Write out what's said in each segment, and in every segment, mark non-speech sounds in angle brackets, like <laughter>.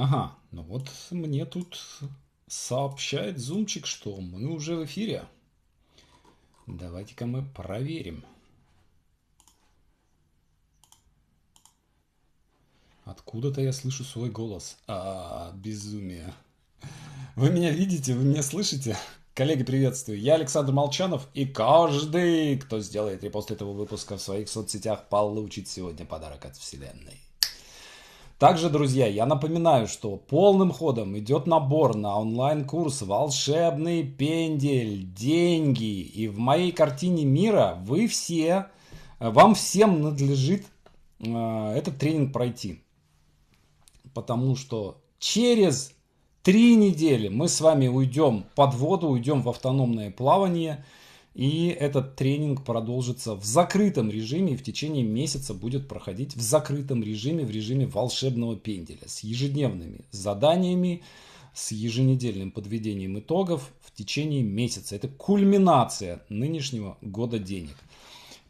Ага, ну вот мне тут сообщает зумчик, что мы уже в эфире. Давайте-ка мы проверим. Откуда-то я слышу свой голос. А, безумие. Вы меня видите, вы меня слышите? Коллеги, приветствую. Я Александр Молчанов, и каждый, кто сделает репост этого выпуска в своих соцсетях, получит сегодня подарок от Вселенной. Также, друзья, я напоминаю, что полным ходом идет набор на онлайн-курс «Волшебный пендель. Деньги». И в моей картине мира вы все, вам всем надлежит э, этот тренинг пройти. Потому что через три недели мы с вами уйдем под воду, уйдем в автономное плавание – и этот тренинг продолжится в закрытом режиме и в течение месяца будет проходить в закрытом режиме, в режиме волшебного пенделя с ежедневными заданиями, с еженедельным подведением итогов в течение месяца. Это кульминация нынешнего года денег.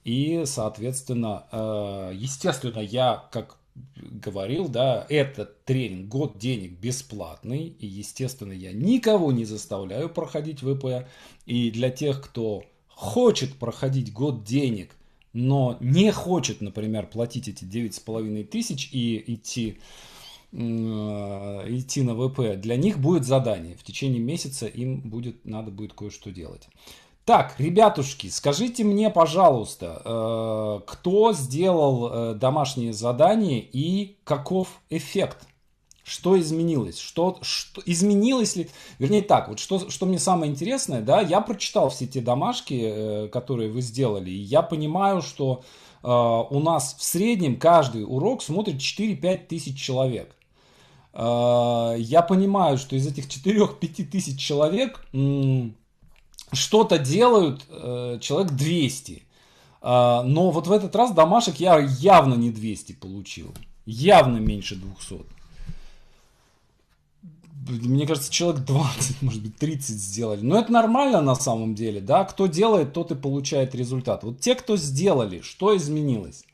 И, соответственно, э, естественно, я, как говорил, да, этот тренинг год денег бесплатный, и, естественно, я никого не заставляю проходить ВП. И для тех, кто хочет проходить год денег, но не хочет, например, платить эти 9,5 тысяч и идти э, идти на ВП, для них будет задание. В течение месяца им будет, надо будет кое-что делать. Так, ребятушки, скажите мне, пожалуйста, э, кто сделал э, домашнее задание и каков эффект что изменилось? Что, что изменилось ли? Вернее так, вот что, что мне самое интересное, да, я прочитал все те домашки, э, которые вы сделали, и я понимаю, что э, у нас в среднем каждый урок смотрит 4-5 тысяч человек. Э, я понимаю, что из этих 4-5 тысяч человек м- что-то делают э, человек 200. Э, но вот в этот раз домашек я явно не 200 получил. Явно меньше 200 мне кажется, человек 20, может быть, 30 сделали. Но это нормально на самом деле, да? Кто делает, тот и получает результат. Вот те, кто сделали, что изменилось?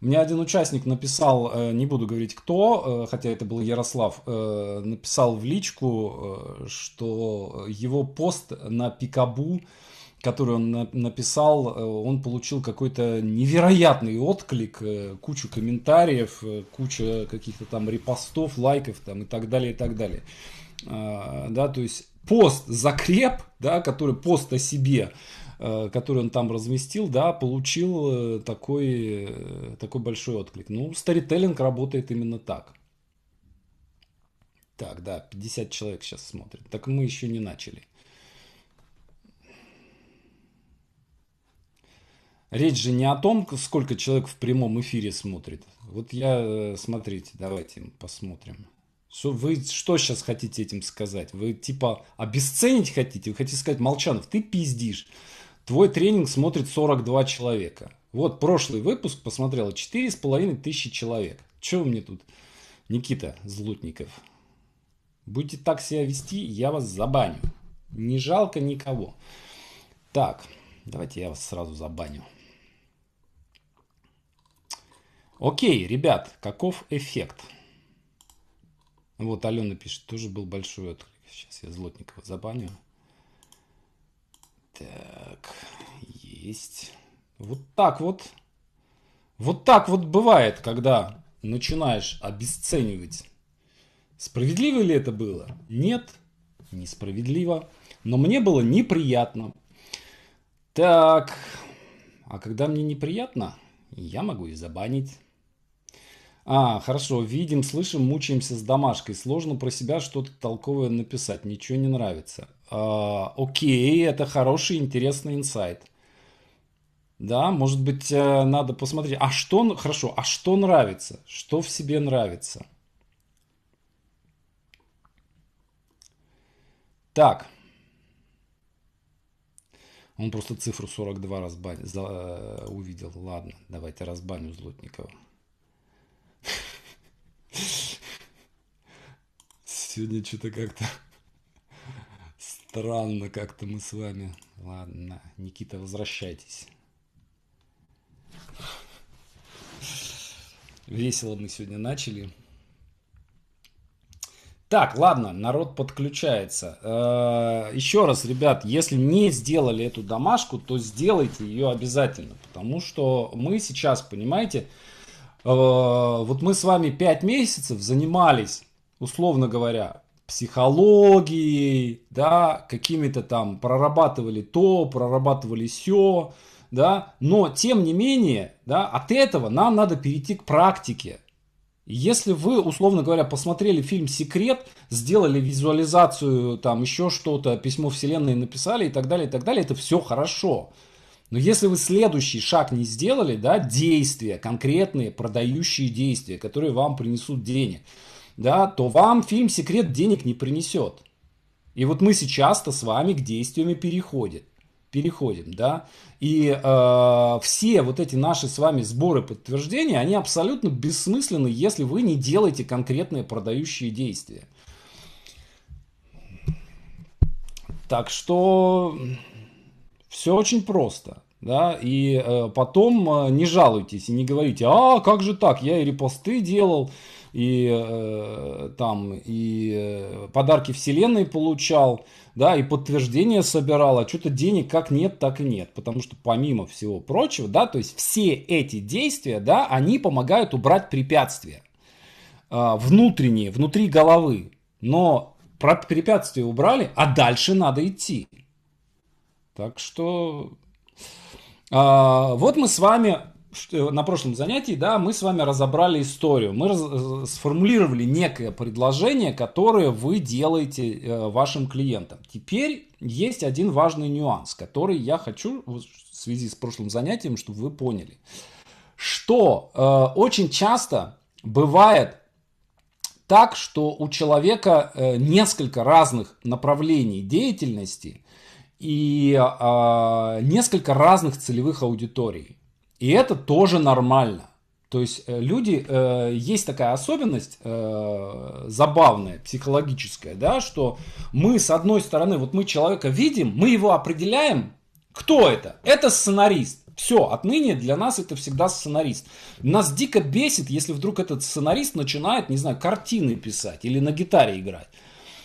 Мне один участник написал, э, не буду говорить кто, э, хотя это был Ярослав, э, написал в личку, что его пост на Пикабу который он написал, э, он получил какой-то невероятный отклик, э, кучу комментариев, э, куча каких-то там репостов, лайков там и так далее, и так далее. А, да, то есть пост закреп, да, который пост о себе, который он там разместил, да, получил такой, такой большой отклик. Ну, старителлинг работает именно так. Так, да, 50 человек сейчас смотрит. Так мы еще не начали. Речь же не о том, сколько человек в прямом эфире смотрит. Вот я, э, смотрите, давайте посмотрим. Что, вы что сейчас хотите этим сказать? Вы типа обесценить хотите? Вы хотите сказать, Молчанов, ты пиздишь. Твой тренинг смотрит 42 человека. Вот прошлый выпуск посмотрело 4,5 тысячи человек. Чего вы мне тут, Никита Злутников? Будете так себя вести, я вас забаню. Не жалко никого. Так, давайте я вас сразу забаню. Окей, ребят, каков эффект? Вот Алена пишет, тоже был большой отклик. Сейчас я Злотникова забаню. Так, есть. Вот так вот. Вот так вот бывает, когда начинаешь обесценивать. Справедливо ли это было? Нет, несправедливо. Но мне было неприятно. Так, а когда мне неприятно, я могу и забанить. А, хорошо, видим, слышим, мучаемся с домашкой. Сложно про себя что-то толковое написать, ничего не нравится. А, окей, это хороший, интересный инсайт. Да, может быть, э, надо посмотреть. А что, хорошо, а что нравится? Что в себе нравится? Так. Он просто цифру 42 разбан... за... Э, увидел. Ладно, давайте разбаню Злотникова. Сегодня что-то как-то странно как-то мы с вами. Ладно, Никита, возвращайтесь. Весело мы сегодня начали. Так, ладно, народ подключается. Э, еще раз, ребят, если не сделали эту домашку, то сделайте ее обязательно, потому что мы сейчас, понимаете, Э, вот мы с вами 5 месяцев занимались, условно говоря, психологией, да, какими-то там прорабатывали то, прорабатывали все, да, но тем не менее, да, от этого нам надо перейти к практике. Если вы, условно говоря, посмотрели фильм «Секрет», сделали визуализацию, там еще что-то, письмо вселенной написали и так далее, и так далее, это все хорошо. Но если вы следующий шаг не сделали, да, действия, конкретные продающие действия, которые вам принесут денег, да, то вам фильм «Секрет» денег не принесет. И вот мы сейчас-то с вами к действиям и переходим. Переходим, да. И э, все вот эти наши с вами сборы подтверждения, они абсолютно бессмысленны, если вы не делаете конкретные продающие действия. Так что все очень просто да, и э, потом э, не жалуйтесь и не говорите, а как же так, я и репосты делал, и э, там и э, подарки вселенной получал, да, и подтверждение собирал, а что-то денег как нет, так и нет, потому что помимо всего прочего, да, то есть все эти действия, да, они помогают убрать препятствия э, внутренние, внутри головы, но препятствия убрали, а дальше надо идти. Так что а, вот мы с вами на прошлом занятии, да, мы с вами разобрали историю. Мы раз, э, сформулировали некое предложение, которое вы делаете э, вашим клиентам. Теперь есть один важный нюанс, который я хочу в связи с прошлым занятием, чтобы вы поняли. Что э, очень часто бывает так, что у человека э, несколько разных направлений деятельности – и э, несколько разных целевых аудиторий. И это тоже нормально. То есть э, люди, э, есть такая особенность э, забавная, психологическая, да, что мы с одной стороны, вот мы человека видим, мы его определяем, кто это? Это сценарист. Все, отныне для нас это всегда сценарист. Нас дико бесит, если вдруг этот сценарист начинает, не знаю, картины писать или на гитаре играть.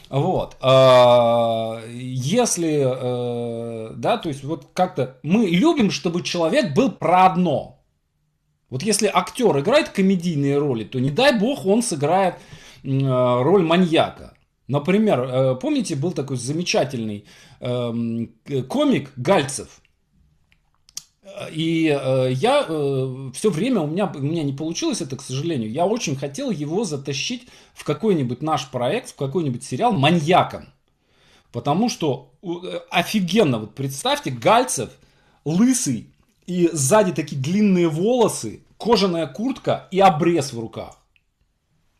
Вот. А, если, э, да, то есть вот как-то мы любим, чтобы человек был про одно. Вот если актер играет комедийные роли, то не дай бог он сыграет э, роль маньяка. Например, э, помните, был такой замечательный эм, комик Гальцев – и э, я э, все время, у меня, у меня не получилось это, к сожалению, я очень хотел его затащить в какой-нибудь наш проект, в какой-нибудь сериал «Маньяком». Потому что э, офигенно, вот представьте, Гальцев лысый, и сзади такие длинные волосы, кожаная куртка и обрез в руках.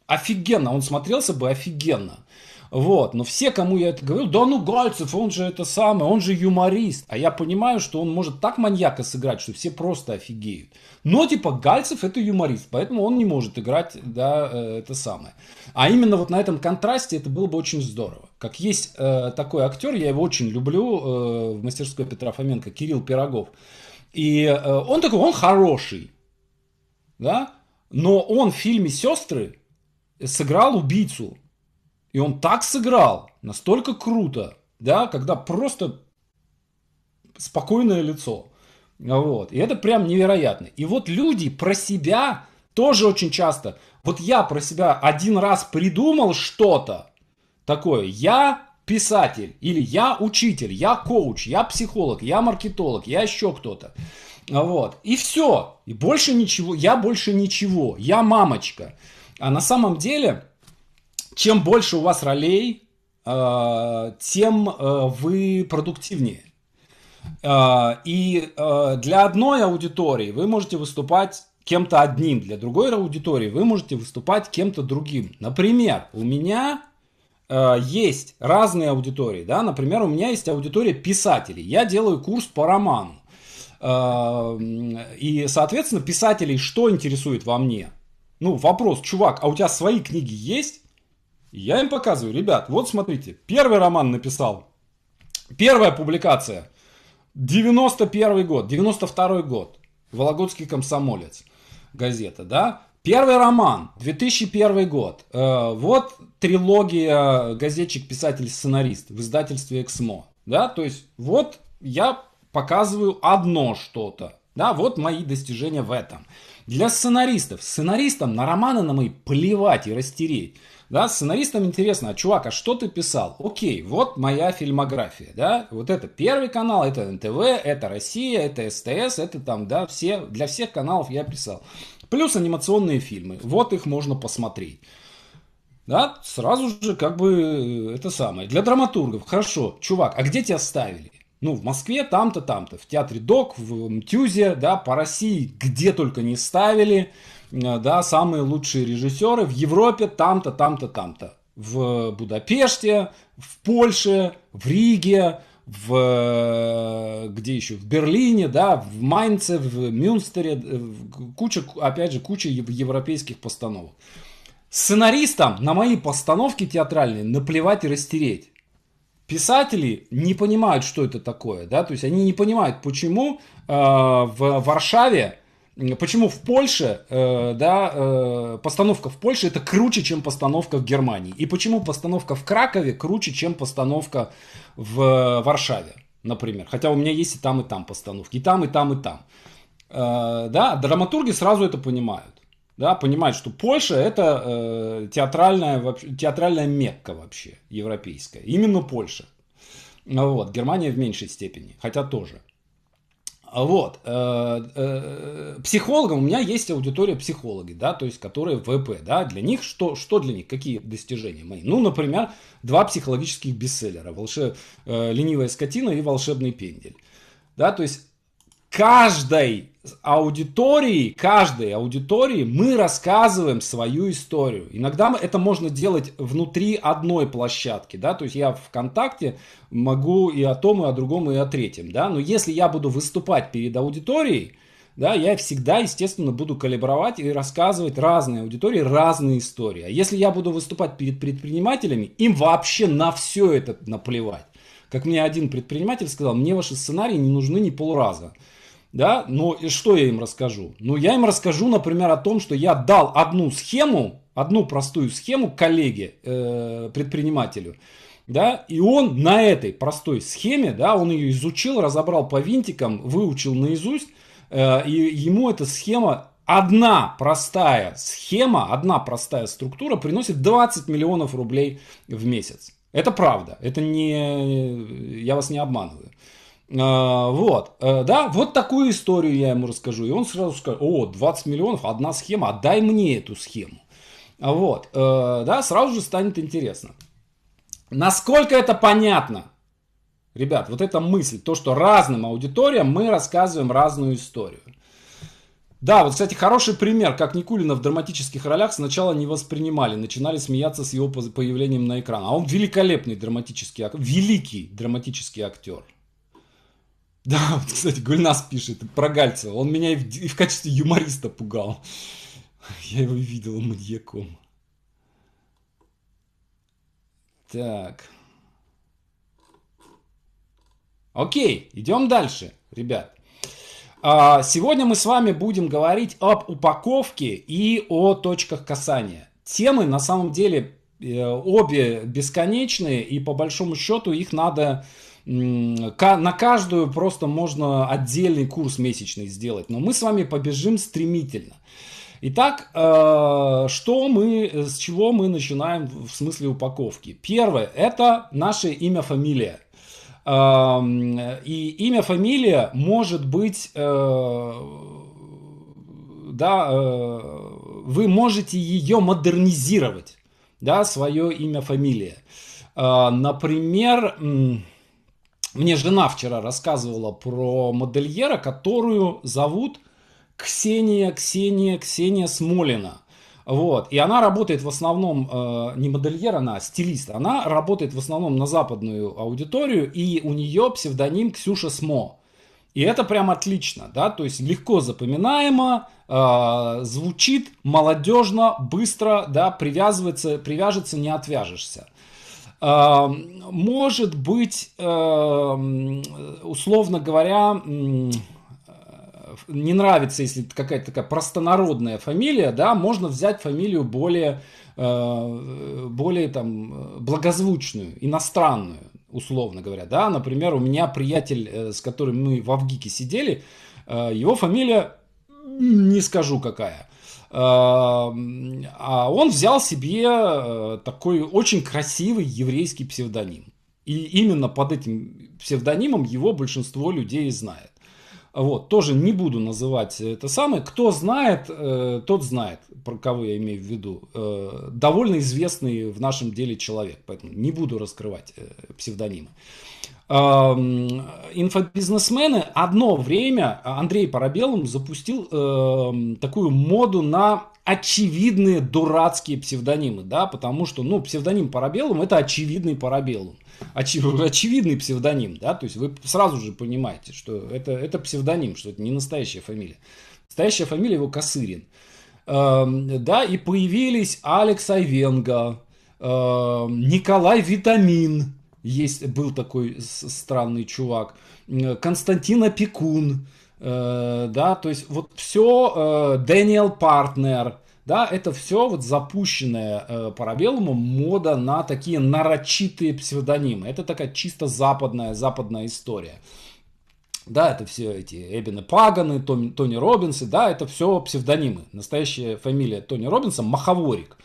Офигенно, он смотрелся бы офигенно. Вот. Но все, кому я это говорил, да ну Гальцев, он же это самое, он же юморист. А я понимаю, что он может так маньяка сыграть, что все просто офигеют. Но типа Гальцев это юморист, поэтому он не может играть, да, э, это самое. А именно вот на этом контрасте это было бы очень здорово. Как есть э, такой актер, я его очень люблю э, в мастерской Петра Фоменко, Кирилл Пирогов. И э, он такой, он хороший, да, но он в фильме «Сестры» сыграл убийцу, и он так сыграл, настолько круто, да, когда просто спокойное лицо. Вот. И это прям невероятно. И вот люди про себя тоже очень часто. Вот я про себя один раз придумал что-то такое. Я писатель, или я учитель, я коуч, я психолог, я маркетолог, я еще кто-то. Вот. И все. И больше ничего. Я больше ничего. Я мамочка. А на самом деле чем больше у вас ролей, э, тем э, вы продуктивнее. Э, и для одной аудитории вы можете выступать кем-то одним, для другой аудитории вы можете выступать кем-то другим. Например, у меня есть разные аудитории, да, например, у меня есть аудитория писателей, я делаю курс по роману, и, соответственно, писателей что интересует во мне? Ну, вопрос, чувак, а у тебя свои книги есть? я им показываю, ребят, вот смотрите, первый роман написал, первая публикация, 91 год, 92 год, Вологодский комсомолец, газета, да, Первый роман, 2001 год. Э, вот трилогия газетчик, писатель, сценарист в издательстве Эксмо. Да, то есть вот я показываю одно что-то. Да, вот мои достижения в этом. Для сценаристов. Сценаристам на романы на мои плевать и растереть. Да, сценаристам интересно, а чувак, а что ты писал? Окей, вот моя фильмография, да, вот это первый канал, это НТВ, это Россия, это СТС, это там, да, все, для всех каналов я писал. Плюс анимационные фильмы, вот их можно посмотреть. Да, сразу же как бы э, это самое. Для драматургов, хорошо, чувак, а где тебя ставили? Ну, в Москве там-то, там-то, в театре ДОК, в МТЮЗе, да, по России где только не ставили. Э, да, самые лучшие режиссеры в Европе там-то, там-то, там-то. В Будапеште, в Польше, в Риге, в э, где еще в Берлине, да, в Майнце, в Мюнстере, э, куча, опять же, куча европейских постановок. Сценаристам на мои постановки театральные наплевать и растереть. Писатели не понимают, что это такое, да, то есть они не понимают, почему э, в Варшаве почему в Польше, э, да, э, постановка в Польше это круче, чем постановка в Германии, и почему постановка в Кракове круче, чем постановка в э, Варшаве, например. Хотя у меня есть и там, и там постановки, и там, и там, и там. Э, да, драматурги сразу это понимают. Да, понимают, что Польша это э, театральная, вообще, театральная мекка вообще европейская. Именно Польша. Вот, Германия в меньшей степени, хотя тоже. А вот. Э, э, э, психологам у меня есть аудитория психологи, да, то есть которые ВП, да, для них что, что для них, какие достижения мои? Ну, например, два психологических бестселлера, волшеб... «Ленивая скотина» и «Волшебный пендель». Да, то есть каждой аудитории, каждой аудитории мы рассказываем свою историю. Иногда это можно делать внутри одной площадки, да, то есть я ВКонтакте могу и о том, и о другом, и о третьем, да, но если я буду выступать перед аудиторией, да, я всегда, естественно, буду калибровать и рассказывать разные аудитории разные истории. А если я буду выступать перед предпринимателями, им вообще на все это наплевать. Как мне один предприниматель сказал, мне ваши сценарии не нужны ни полраза да, но ну, и что я им расскажу? Ну, я им расскажу, например, о том, что я дал одну схему, одну простую схему коллеге, э, предпринимателю, да, и он на этой простой схеме, да, он ее изучил, разобрал по винтикам, выучил наизусть, э, и ему эта схема одна простая схема, одна простая структура приносит 20 миллионов рублей в месяц. Это правда, это не, я вас не обманываю. А, вот, э, да, вот такую историю я ему расскажу. И он сразу скажет, о, 20 миллионов, одна схема, отдай мне эту схему. А вот, э, да, сразу же станет интересно. Насколько это понятно? Ребят, вот эта мысль, то, что разным аудиториям мы рассказываем разную историю. Да, вот, кстати, хороший пример, как Никулина в драматических ролях сначала не воспринимали, начинали смеяться с его появлением на экран. А он великолепный драматический великий драматический актер. <laughs> Да, вот, кстати, Гульнас пишет про Гальцева. Он меня и в, и в качестве юмориста пугал. <laughs> Я его видел маньяком. Так. Окей, идем дальше, ребят. А, сегодня мы с вами будем говорить об упаковке и о точках касания. Темы на самом деле э, обе бесконечные, и по большому счету их надо на каждую просто можно отдельный курс месячный сделать. Но мы с вами побежим стремительно. Итак, э, что мы, э, с чего мы начинаем в смысле упаковки? Первое – это наше имя, фамилия. Эм, и имя, фамилия может быть, э, да, вы можете ее модернизировать, да, свое имя, фамилия. Например, мне жена вчера рассказывала про модельера, которую зовут Ксения, Ксения, Ксения Смолина. Вот. И она работает в основном, э, не модельер, она а стилист, она работает в основном на западную аудиторию, и у нее псевдоним Ксюша Смо. И это прям отлично, да, то есть легко запоминаемо, э, звучит молодежно, быстро, да, привязывается, привяжется, не отвяжешься может быть, условно говоря, не нравится, если какая-то такая простонародная фамилия, да, можно взять фамилию более, э, более там благозвучную, иностранную, условно говоря, да, например, у меня приятель, э, с которым мы в Авгике сидели, э, его фамилия не скажу какая, Эм, а он взял себе э, такой очень красивый еврейский псевдоним. И именно под этим псевдонимом его большинство людей знает. Вот, тоже не буду называть это самое. Кто знает, э, тот знает, про кого я имею в виду. Э, довольно известный в нашем деле человек, поэтому не буду раскрывать псевдонимы инфобизнесмены одно время, а, Андрей Парабеллум запустил эм, такую моду на очевидные дурацкие псевдонимы, да, потому что, ну, псевдоним Парабеллум это очевидный Парабеллум, оч, <laughs> очевидный псевдоним, да, то есть вы сразу же понимаете, что это, это псевдоним, что это не настоящая фамилия. Настоящая фамилия его Косырин. Э, да, и появились Алекс Айвенга, э, Николай Витамин – есть, был такой странный чувак. Константин Опекун. Э, да, то есть вот все, э, Дэниел Партнер. Да, это все вот запущенная э, Парабеллуму мода на такие нарочитые псевдонимы. Это такая чисто западная, западная история. Да, это все эти Эбины Паганы, Тони, Тони Робинсы, да, это все псевдонимы. Настоящая фамилия Тони Робинса – Маховорик.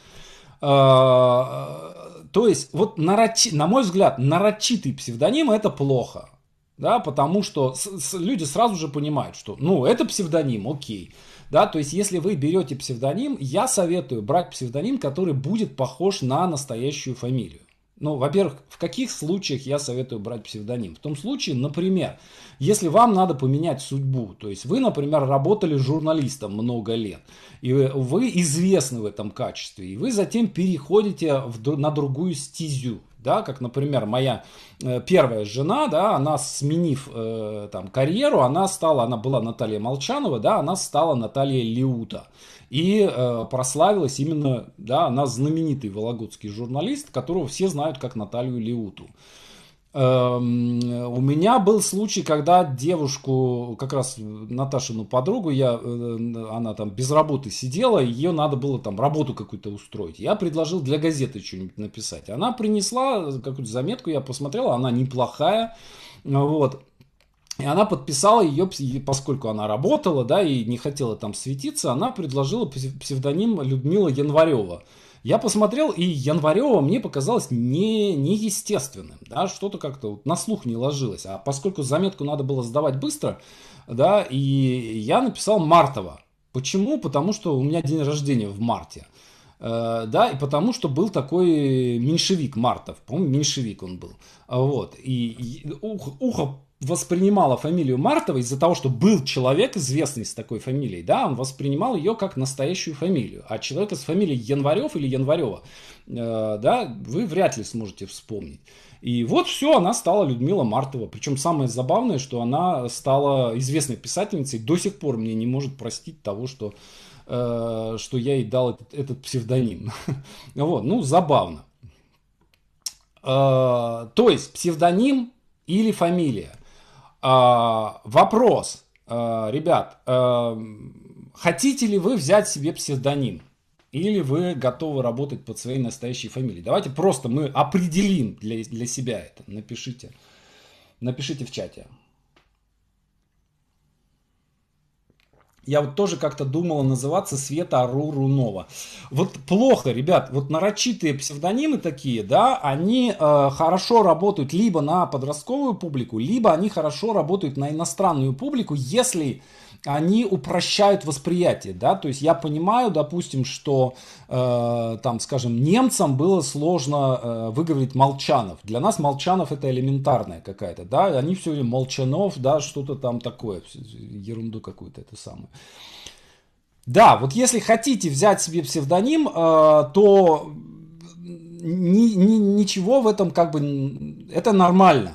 А, то есть, вот, нарочи, на мой взгляд, нарочитый псевдоним – это плохо. Да, потому что с, с, люди сразу же понимают, что, ну, это псевдоним, окей. Да, то есть, если вы берете псевдоним, я советую брать псевдоним, который будет похож на настоящую фамилию. Ну, во-первых, в каких случаях я советую брать псевдоним? В том случае, например, если вам надо поменять судьбу, то есть вы, например, работали журналистом много лет, и вы известны в этом качестве, и вы затем переходите в, на другую стезю, да, как, например, моя э, первая жена, да, она сменив э, там карьеру, она стала, она была Наталья Молчанова, да, она стала Наталья Лиута и э, прославилась именно, да, она знаменитый вологодский журналист, которого все знают как Наталью Леуту. Эм, э, у меня был случай, когда девушку, как раз Наташину подругу, я, э, она там без работы сидела, ее надо было там работу какую-то устроить. Я предложил для газеты что-нибудь написать. Она принесла э, какую-то заметку, я посмотрел, она неплохая. Вот. И она подписала ее, поскольку она работала, да, и не хотела там светиться, она предложила псевдоним Людмила Январева. Я посмотрел, и Январева мне показалось не, неестественным, да, что-то как-то вот на слух не ложилось. А поскольку заметку надо было сдавать быстро, да, и я написал Мартова. Почему? Потому что у меня день рождения в марте. Э, да, и потому что был такой меньшевик Мартов, по-моему, меньшевик он был. Вот, и ухо, ухо воспринимала фамилию Мартова из-за того, что был человек известный с такой фамилией, да, он воспринимал ее как настоящую фамилию. А человека с фамилией Январев или Январева, э, да, вы вряд ли сможете вспомнить. И вот все, она стала Людмила Мартова. Причем самое забавное, что она стала известной писательницей. До сих пор мне не может простить того, что, э, что я ей дал этот, этот псевдоним. <laughs> Вот, ну, забавно. Э, то есть псевдоним или фамилия. А, вопрос, а, ребят, а, хотите ли вы взять себе псевдоним? Или вы готовы работать под своей настоящей фамилией? Давайте просто мы определим для, для себя это. Напишите. Напишите в чате. Я вот тоже как-то думала называться Света Арурунова. Вот плохо, ребят, вот нарочитые псевдонимы такие, да, они э, хорошо работают либо на подростковую публику, либо они хорошо работают на иностранную публику, если они упрощают восприятие, да, то есть я понимаю, допустим, что э, там, скажем, немцам было сложно э, выговорить Молчанов, для нас Молчанов это элементарная какая-то, да, они все время Молчанов, да, что-то там такое, ерунду какую-то это самое. Да, вот если хотите взять себе псевдоним, э, то ни, ни, ничего в этом как бы, это нормально,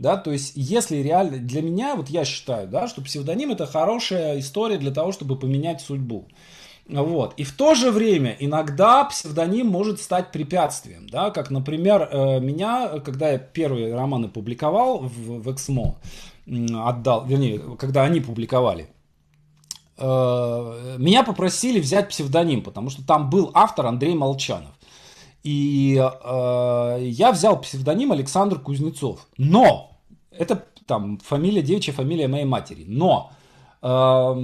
да, то есть, если реально, для меня, вот я считаю, да, что псевдоним это хорошая история для того, чтобы поменять судьбу. Вот. И в то же время иногда псевдоним может стать препятствием. Да? Как, например, э, меня, когда я первые романы публиковал в, в Эксмо, отдал, вернее, когда они публиковали, э, меня попросили взять псевдоним, потому что там был автор Андрей Молчанов. И э, я взял псевдоним Александр Кузнецов. Но! Это там фамилия девичья, фамилия моей матери. Но! Э,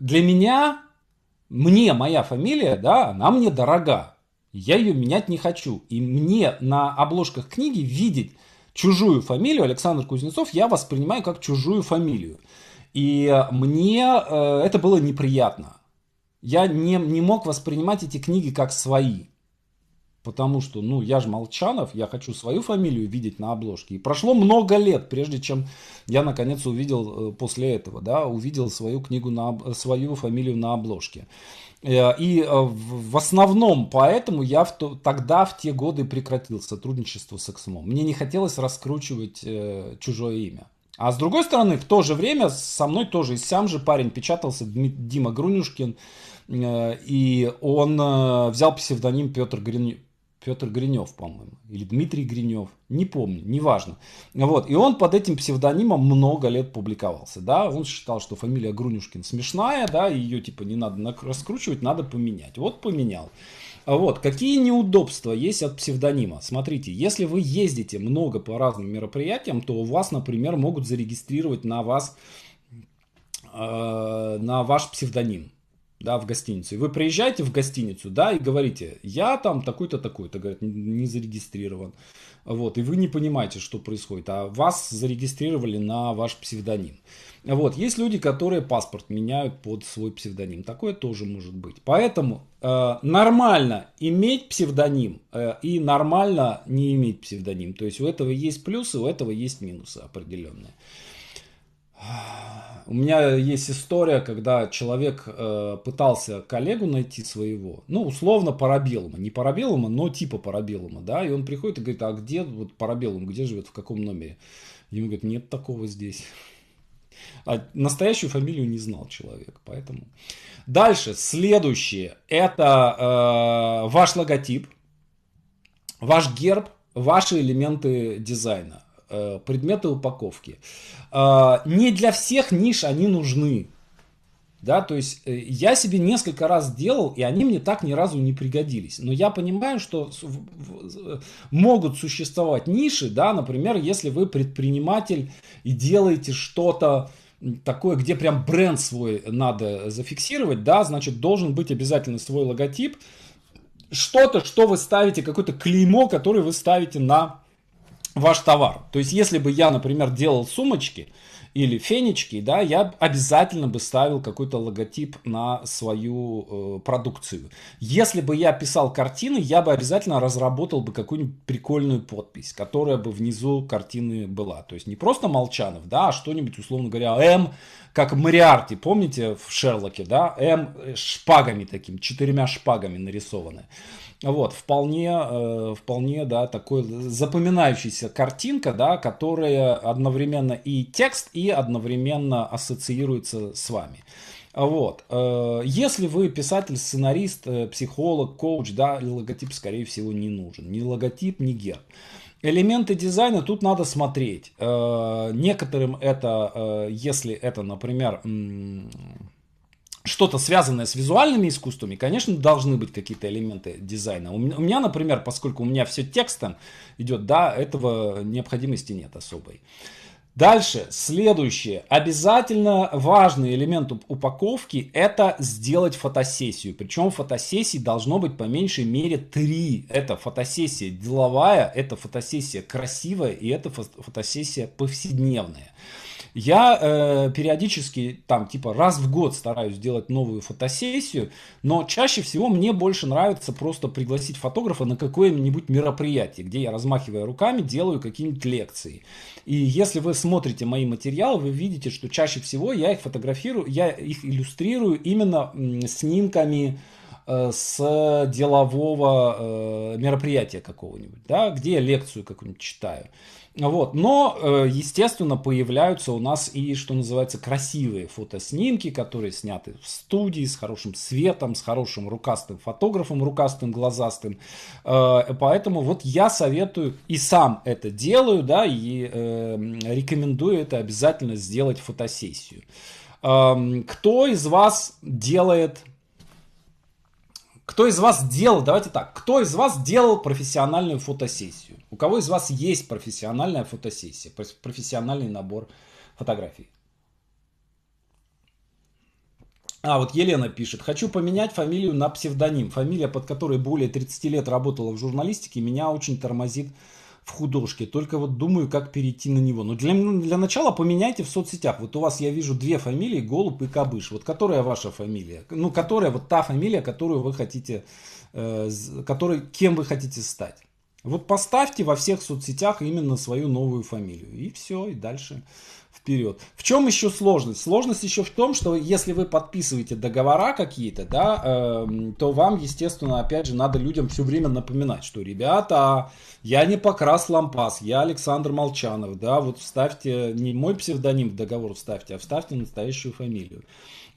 для меня, мне моя фамилия, да, она мне дорога. Я ее менять не хочу. И мне на обложках книги видеть чужую фамилию Александр Кузнецов я воспринимаю как чужую фамилию. И мне э, это было неприятно я не, не мог воспринимать эти книги как свои. Потому что, ну, я же Молчанов, я хочу свою фамилию видеть на обложке. И прошло много лет, прежде чем я, наконец, увидел э, после этого, да, увидел свою книгу, на, свою фамилию на обложке. Э, и э, в основном поэтому я в то, тогда, в те годы прекратил сотрудничество с Эксмо. Мне не хотелось раскручивать чужое имя. А с другой стороны, в то же время со мной тоже и сам же парень печатался, Дима Грунюшкин, Э, и он э, взял псевдоним Петр Гринев. Петр Гринев, по-моему, или Дмитрий Гринев, не помню, неважно. Вот, и он под этим псевдонимом много лет публиковался, да, он считал, что фамилия Грунюшкин смешная, да, ее типа не надо раскручивать, надо поменять. Вот поменял. Вот, какие неудобства есть от псевдонима? Смотрите, если вы ездите много по разным мероприятиям, то у вас, например, могут зарегистрировать на вас э, на ваш псевдоним да, в гостиницу. И вы приезжаете в гостиницу, да, и говорите, я там такой-то, такой-то, говорит, не зарегистрирован. Вот, и вы не понимаете, что происходит, а вас зарегистрировали на ваш псевдоним. Вот, есть люди, которые паспорт меняют под свой псевдоним. Такое тоже может быть. Поэтому э, нормально иметь псевдоним э, и нормально не иметь псевдоним. То есть у этого есть плюсы, у этого есть минусы определенные. У меня есть история, когда человек э, пытался коллегу найти своего, ну, условно, Парабелума. Не Парабелума, но типа Парабелума, да, и он приходит и говорит, а где вот Парабелум, где живет, в каком номере? Ему говорят, нет такого здесь. А настоящую фамилию не знал человек, поэтому. Дальше, следующее, это э, ваш логотип, ваш герб, ваши элементы дизайна. Э, предметы упаковки. А, не для всех ниш они нужны. Да, то есть э, я себе несколько раз делал, и они мне так ни разу не пригодились. Но я понимаю, что э, могут существовать ниши, да, например, если вы предприниматель и делаете что-то, такое, где прям бренд свой надо зафиксировать, да, значит, должен быть обязательно свой логотип, что-то, что вы ставите, какое-то клеймо, которое вы ставите на ваш товар. То есть, если бы я, например, делал сумочки или фенечки, да, я обязательно бы ставил какой-то логотип на свою э, продукцию. Если бы я писал картины, я бы обязательно разработал бы какую-нибудь прикольную подпись, которая бы внизу картины была. То есть не просто Молчанов, да, а что-нибудь, условно говоря, М, как Мариарти, помните в Шерлоке, да, М э, шпагами таким, четырьмя шпагами нарисованное. Вот, вполне, э, вполне, да, такой запоминающаяся картинка, да, которая одновременно и текст, и одновременно ассоциируется с вами. Вот. Э, если вы писатель, сценарист, э, психолог, коуч, да, логотип, скорее всего, не нужен. Ни логотип, ни герб. Элементы дизайна тут надо смотреть. Некоторым это, если это, например, что-то связанное с визуальными искусствами, конечно, должны быть какие-то элементы дизайна. У меня, например, поскольку у меня все текстом идет, да, этого необходимости нет особой. Дальше, следующее. Обязательно важный элемент упаковки – это сделать фотосессию. Причем фотосессий должно быть по меньшей мере три. Это фотосессия деловая, это фотосессия красивая и это фотосессия повседневная. Я э, периодически, там, типа, раз в год стараюсь сделать новую фотосессию, но чаще всего мне больше нравится просто пригласить фотографа на какое-нибудь мероприятие, где я, размахивая руками, делаю какие-нибудь лекции. И если вы смотрите мои материалы, вы видите, что чаще всего я их фотографирую, я их иллюстрирую именно снимками э, с делового э, мероприятия какого-нибудь, да, где я лекцию какую-нибудь читаю. Вот. Но, э, естественно, появляются у нас и, что называется, красивые фотоснимки, которые сняты в студии с хорошим светом, с хорошим рукастым фотографом, рукастым, глазастым. Э, поэтому вот я советую и сам это делаю, да, и э, рекомендую это обязательно сделать фотосессию. Эм, кто из вас делает кто из вас делал, давайте так, кто из вас делал профессиональную фотосессию? У кого из вас есть профессиональная фотосессия, профессиональный набор фотографий? А, вот Елена пишет. Хочу поменять фамилию на псевдоним. Фамилия, под которой более 30 лет работала в журналистике, меня очень тормозит в художке. Только вот думаю, как перейти на него. Но для, ну, для начала поменяйте в соцсетях. Вот у вас я вижу две фамилии, Голуб и Кабыш. Вот которая ваша фамилия? Ну, которая вот та фамилия, которую вы хотите, э, которой, кем вы хотите стать. Вот поставьте во всех соцсетях именно свою новую фамилию. И все, и дальше вперед. В чем еще сложность? Сложность еще в том, что если вы подписываете договора какие-то, да, э, то вам, естественно, опять же, надо людям все время напоминать, что, ребята, я не Покрас Лампас, я Александр Молчанов, да, вот вставьте не мой псевдоним в договор вставьте, а вставьте настоящую фамилию.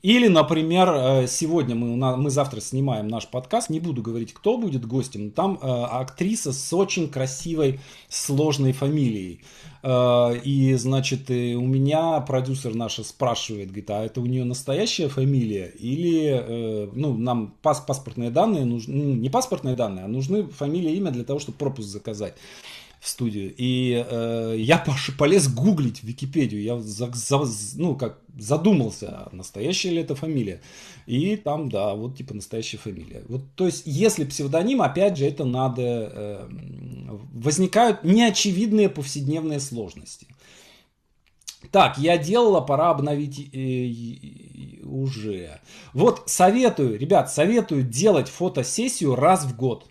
Или, например, э, сегодня мы, мы завтра снимаем наш подкаст, не буду говорить, кто будет гостем, там э, актриса с очень красивой, сложной фамилией. Э, и, значит, у меня продюсер наша спрашивает, говорит, а это у нее настоящая фамилия? Или, ну, нам пас паспортные данные нужны, ну, не паспортные данные, а нужны фамилия имя для того, чтобы пропуск заказать в студию. И э, я полез гуглить в Википедию. Я за, за, ну, как задумался, а настоящая ли это фамилия. И там, да, вот типа настоящая фамилия. Вот, то есть, если псевдоним, опять же, это надо... Э, возникают неочевидные повседневные сложности. Так, я делала, пора обновить э, уже. Вот советую, ребят, советую делать фотосессию раз в год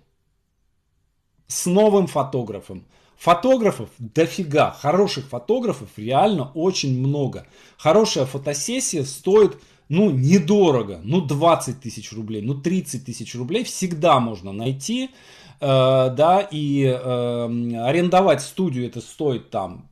с новым фотографом. Фотографов дофига, хороших фотографов реально очень много. Хорошая фотосессия стоит, ну, недорого, ну, 20 тысяч рублей, ну, 30 тысяч рублей всегда можно найти, э, да, и э, арендовать студию это стоит там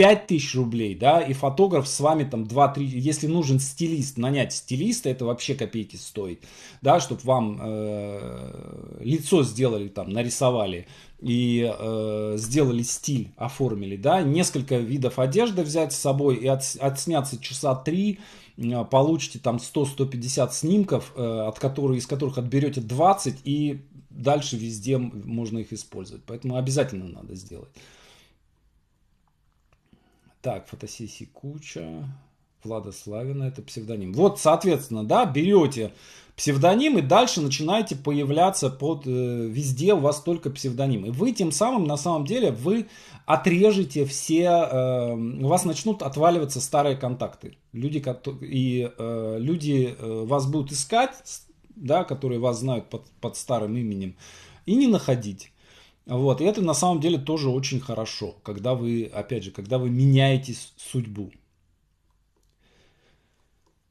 5000 рублей, да, и фотограф с вами там 2-3, если нужен стилист, нанять стилиста, это вообще копейки стоит, да, чтобы вам э, лицо сделали там, нарисовали и э, сделали стиль, оформили, да, несколько видов одежды взять с собой и от, отсняться часа 3, э, получите там 100-150 снимков, э, от которых, из которых отберете 20 и дальше везде можно их использовать, поэтому обязательно надо сделать. Так, фотосессий куча. Влада Славина это псевдоним. Вот, соответственно, да, берете псевдоним и дальше начинаете появляться под э, везде у вас только псевдоним. И вы тем самым на самом деле вы отрежете все, э, у вас начнут отваливаться старые контакты. Люди и э, люди э, вас будут искать, да, которые вас знают под, под старым именем и не находить. Вот, и это на самом деле тоже очень хорошо, когда вы, опять же, когда вы меняете судьбу.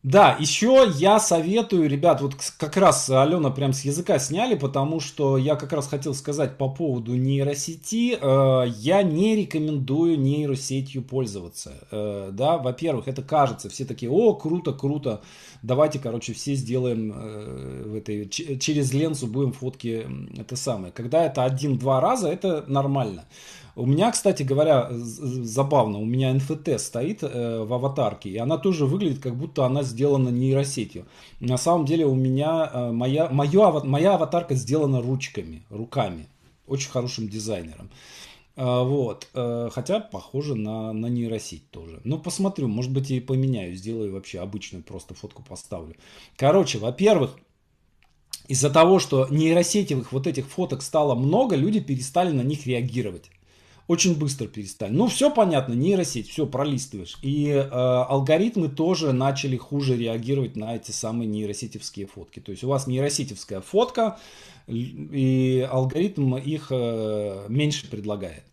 Да, еще я советую, ребят, вот как раз Алена прям с языка сняли, потому что я как раз хотел сказать по поводу нейросети. Э, я не рекомендую нейросетью пользоваться. Э, да, во-первых, это кажется, все такие, о, круто, круто, давайте, короче, все сделаем э, в этой, через ленсу будем фотки, это самое. Когда это один-два раза, это нормально. У меня, кстати говоря, забавно, у меня НФТ стоит э, в аватарке, и она тоже выглядит, как будто она сделана нейросетью. На самом деле у меня, э, моя, моя, моя аватарка сделана ручками, руками. Очень хорошим дизайнером. Э, вот. Э, хотя похоже на, на нейросеть тоже. Ну, посмотрю, может быть, и поменяю. Сделаю вообще обычную, просто фотку поставлю. Короче, во-первых, из-за того, что нейросетевых вот этих фоток стало много, люди перестали на них реагировать очень быстро перестали. Ну, все понятно, нейросеть, все, пролистываешь. И э, алгоритмы тоже начали хуже реагировать на эти самые нейросетевские фотки. То есть у вас нейросетевская фотка, и алгоритм их э, меньше предлагает.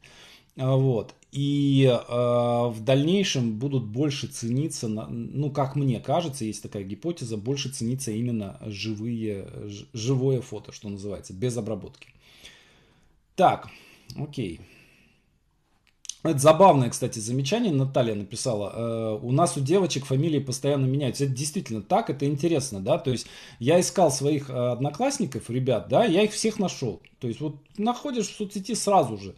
А, вот. И э, в дальнейшем будут больше цениться, на, ну, как мне кажется, есть такая гипотеза, больше ценится именно живые, ж, живое фото, что называется, без обработки. Так, окей. Ну, это забавное, кстати, замечание Наталья написала. Э, у нас у девочек фамилии постоянно меняются. Это действительно так, это интересно, да. То есть я искал своих э, одноклассников, ребят, да, я их всех нашел. То есть вот находишь в соцсети сразу же.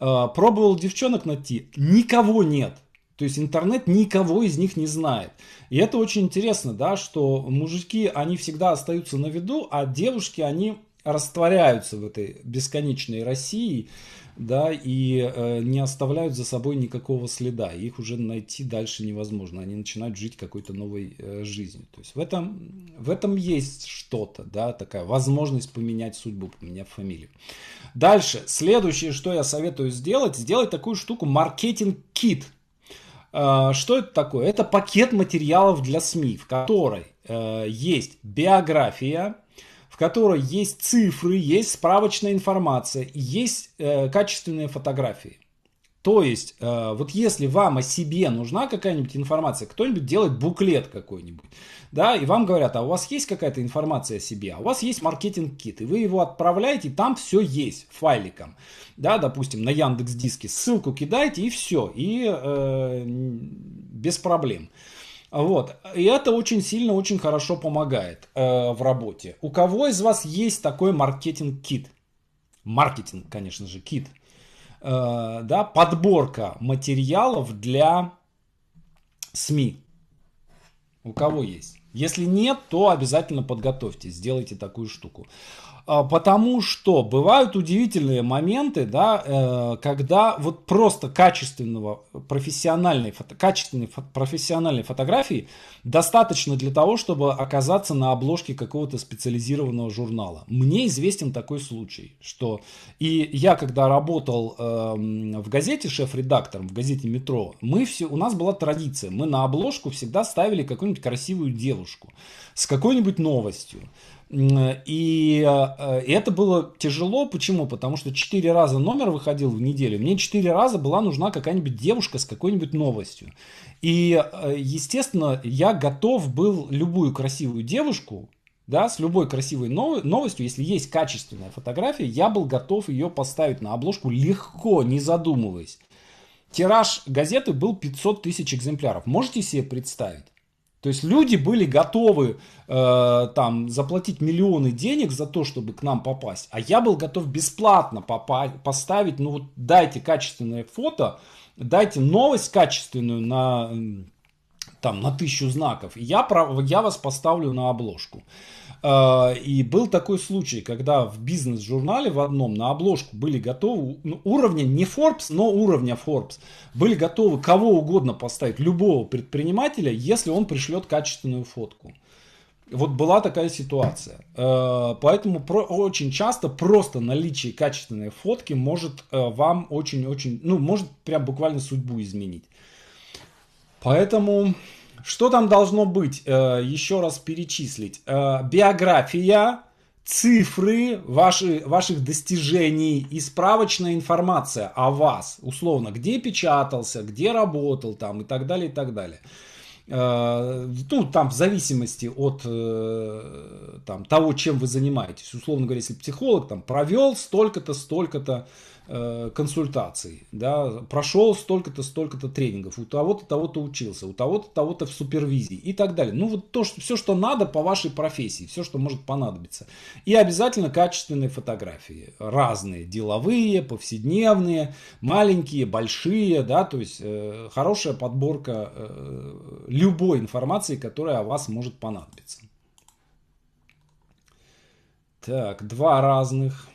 Э, пробовал девчонок найти, никого нет. То есть интернет никого из них не знает. И это очень интересно, да, что мужики, они всегда остаются на виду, а девушки, они растворяются в этой бесконечной России да, и э, не оставляют за собой никакого следа. Их уже найти дальше невозможно. Они начинают жить какой-то новой э, жизнью. То есть в этом, в этом есть что-то, да, такая возможность поменять судьбу, поменять фамилию. Дальше, следующее, что я советую сделать, сделать такую штуку маркетинг-кит. Э, что это такое? Это пакет материалов для СМИ, в которой э, есть биография, которой есть цифры, есть справочная информация есть э, качественные фотографии. То есть, э, вот если вам о себе нужна какая-нибудь информация, кто-нибудь делает буклет какой-нибудь, да, и вам говорят, а у вас есть какая-то информация о себе, а у вас есть маркетинг-кит, и вы его отправляете, и там все есть файликом, да, допустим, на Яндекс Диске ссылку кидаете и все, и э, без проблем. Вот. И это очень сильно, очень хорошо помогает э, в работе. У кого из вас есть такой маркетинг-кит? Маркетинг, конечно же, кит. Э, да, подборка материалов для СМИ. У кого есть? Если нет, то обязательно подготовьте, сделайте такую штуку. А, потому что бывают удивительные моменты, да, э, когда вот просто качественного профессиональной, фото, качественной фо, профессиональной фотографии достаточно для того, чтобы оказаться на обложке какого-то специализированного журнала. Мне известен такой случай, что и я когда работал эм, в газете шеф-редактором, в газете «Метро», мы все, у нас была традиция, мы на обложку всегда ставили какую-нибудь красивую девушку с какой-нибудь новостью. А, э, и это было тяжело. Почему? Потому что четыре раза номер выходил в неделю. Мне четыре раза была нужна какая-нибудь девушка с какой-нибудь новостью. И, э, естественно, я готов был любую красивую девушку, да, с любой красивой новостью, если есть качественная фотография, я был готов ее поставить на обложку легко, не задумываясь. Тираж газеты был 500 тысяч экземпляров. Можете себе представить? То есть люди были готовы э, там заплатить миллионы денег за то, чтобы к нам попасть, а я был готов бесплатно попасть, поставить, ну вот дайте качественное фото, дайте новость качественную на там на тысячу знаков, и я, я вас поставлю на обложку. А, и был такой случай, когда в бизнес-журнале в одном на обложку были готовы ну, уровня не Forbes, но уровня Forbes. Были готовы кого угодно поставить, любого предпринимателя, если он пришлет качественную фотку. Вот была такая ситуация. Э, поэтому очень часто просто наличие качественной фотки может э, вам очень-очень, ну, может прям буквально судьбу изменить. Поэтому что там должно быть? Э, еще раз перечислить. Э, биография, цифры ваши, ваших достижений и справочная информация о вас. Условно, где печатался, где работал там и так далее, и так далее. Э, ну, там в зависимости от там, того, чем вы занимаетесь. Условно говоря, если психолог там провел столько-то, столько-то Э, консультаций, да, прошел столько-то, столько-то тренингов, у того-то, того-то учился, у того-то, того-то в супервизии и так далее. Ну вот то, что, все, что надо по вашей профессии, все, что может понадобиться. И обязательно качественные фотографии, разные, деловые, повседневные, маленькие, большие, да, то есть э, хорошая подборка э, любой информации, которая о вас может понадобиться. Так, два разных.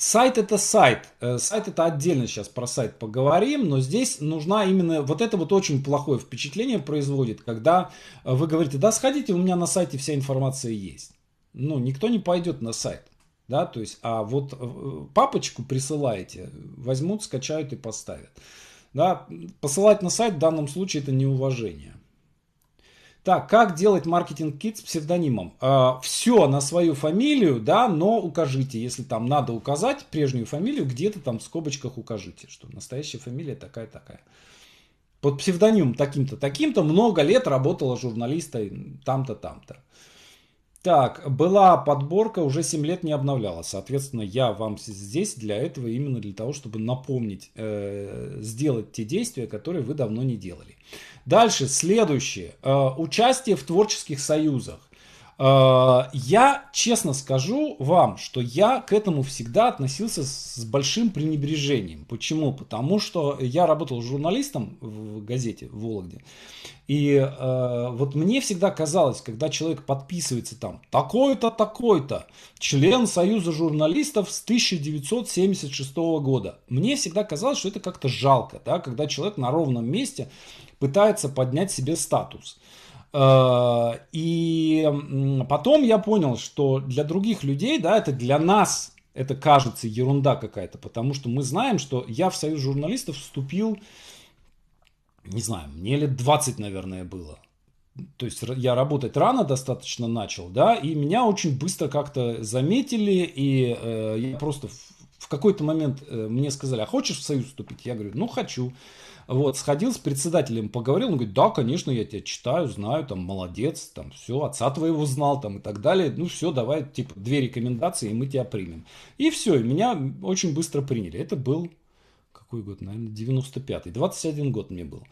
Сайт это сайт. Э, сайт это отдельно сейчас про сайт поговорим, но здесь нужна именно вот это вот очень плохое впечатление производит, когда э, вы говорите, да, сходите, у меня на сайте вся информация есть. Ну, никто не пойдет на сайт. Да, то есть, а вот э, папочку присылаете, возьмут, скачают и поставят. Да, посылать на сайт в данном случае это неуважение. Так, как делать маркетинг кит с псевдонимом? Э, а, все на свою фамилию, да, но укажите, если там надо указать прежнюю фамилию, где-то там в скобочках укажите, что настоящая фамилия такая-такая. Под псевдонимом таким-то, таким-то много лет работала журналистой, там-то, там-то. Так, была подборка, уже 7 лет не обновлялась. Соответственно, я вам здесь для этого, именно для того, чтобы напомнить, э, сделать те действия, которые вы давно не делали. Дальше, следующее. Э, участие в творческих союзах. Э, я честно скажу вам, что я к этому всегда относился с большим пренебрежением. Почему? Потому что я работал журналистом в газете в Вологде. И э, вот мне всегда казалось, когда человек подписывается там такой-то, такой-то, член Союза журналистов с 1976 года, мне всегда казалось, что это как-то жалко, да, когда человек на ровном месте пытается поднять себе статус. Э, и потом я понял, что для других людей, да, это для нас это кажется ерунда какая-то, потому что мы знаем, что я в Союз журналистов вступил, не знаю, мне лет 20, наверное, было. То есть я работать рано достаточно начал, да, и меня очень быстро как-то заметили, и э, я просто в, в какой-то момент э, мне сказали, а хочешь в Союз вступить? Я говорю, ну хочу. Вот, сходил с председателем, поговорил, он говорит, да, конечно, я тебя читаю, знаю, там, молодец, там, все, отца твоего знал, там, и так далее. Ну, все, давай, типа, две рекомендации, и мы тебя примем. И все, и меня очень быстро приняли. Это был, какой год, наверное, 95-й, 21 год мне был.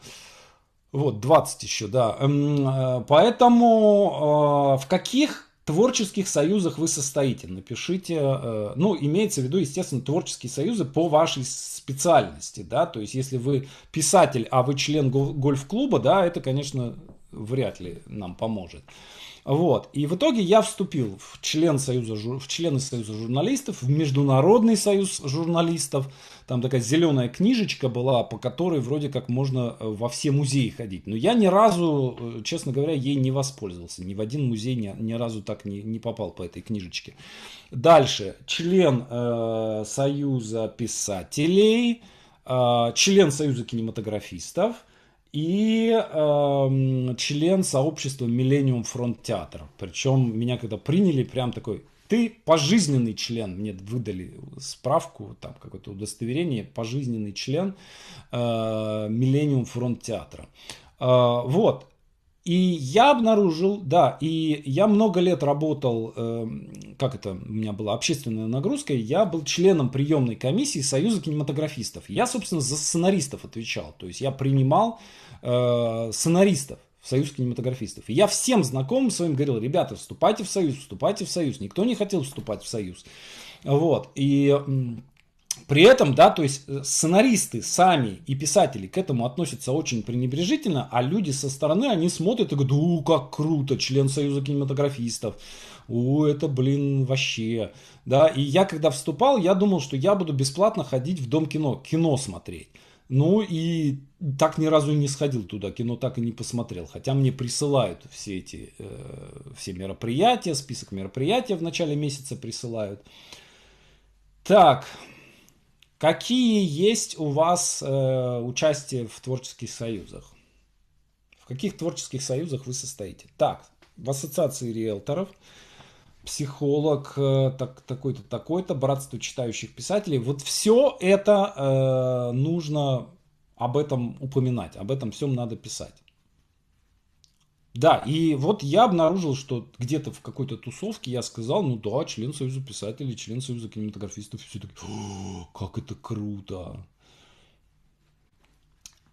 Вот, 20 еще, да. Э, поэтому э, в каких творческих союзах вы состоите? Напишите, э, ну, имеется в виду, естественно, творческие союзы по вашей специальности, да, то есть если вы писатель, а вы член гольф-клуба, да, это, конечно, вряд ли нам поможет. Вот. И в итоге я вступил в, член союза, в члены Союза журналистов, в Международный союз журналистов, там такая зеленая книжечка была, по которой вроде как можно э, во все музеи ходить. Но я ни разу, э, честно говоря, ей не воспользовался. Ни в один музей ни, ни разу так не, не попал по этой книжечке. Дальше. Член э, Союза писателей, э, член Союза кинематографистов и э, член сообщества Millennium Front Театр. Причем меня когда приняли, прям такой ты пожизненный член. Мне выдали справку, там какое-то удостоверение. Пожизненный член Миллениум э, фронт театра. Э, вот. И я обнаружил, да, и я много лет работал, э, как это у меня была общественная нагрузка, я был членом приемной комиссии Союза кинематографистов. Я, собственно, за сценаристов отвечал, то есть я принимал сценаристов союз кинематографистов. И я всем знакомым своим говорил, ребята, вступайте в союз, вступайте в союз. Никто не хотел вступать в союз. Вот. И при этом, да, то есть э, сценаристы сами и писатели к этому относятся очень пренебрежительно, а люди со стороны, они смотрят и говорят, у, как круто, член Союза кинематографистов, у, это, блин, вообще, да, и я когда вступал, я думал, что я буду бесплатно ходить в Дом кино, кино смотреть. Ну и так ни разу и не сходил туда, кино так и не посмотрел. Хотя мне присылают все эти э, все мероприятия, список мероприятий в начале месяца присылают. Так, какие есть у вас э, участие в творческих союзах? В каких творческих союзах вы состоите? Так, в ассоциации риэлторов – психолог, э, так, такой-то, такой-то, братство читающих писателей. Вот все это э, нужно об этом упоминать, об этом всем надо писать. Да, и вот я обнаружил, что где-то в какой-то тусовке я сказал, ну да, член Союза писателей, член Союза кинематографистов, все таки как это круто.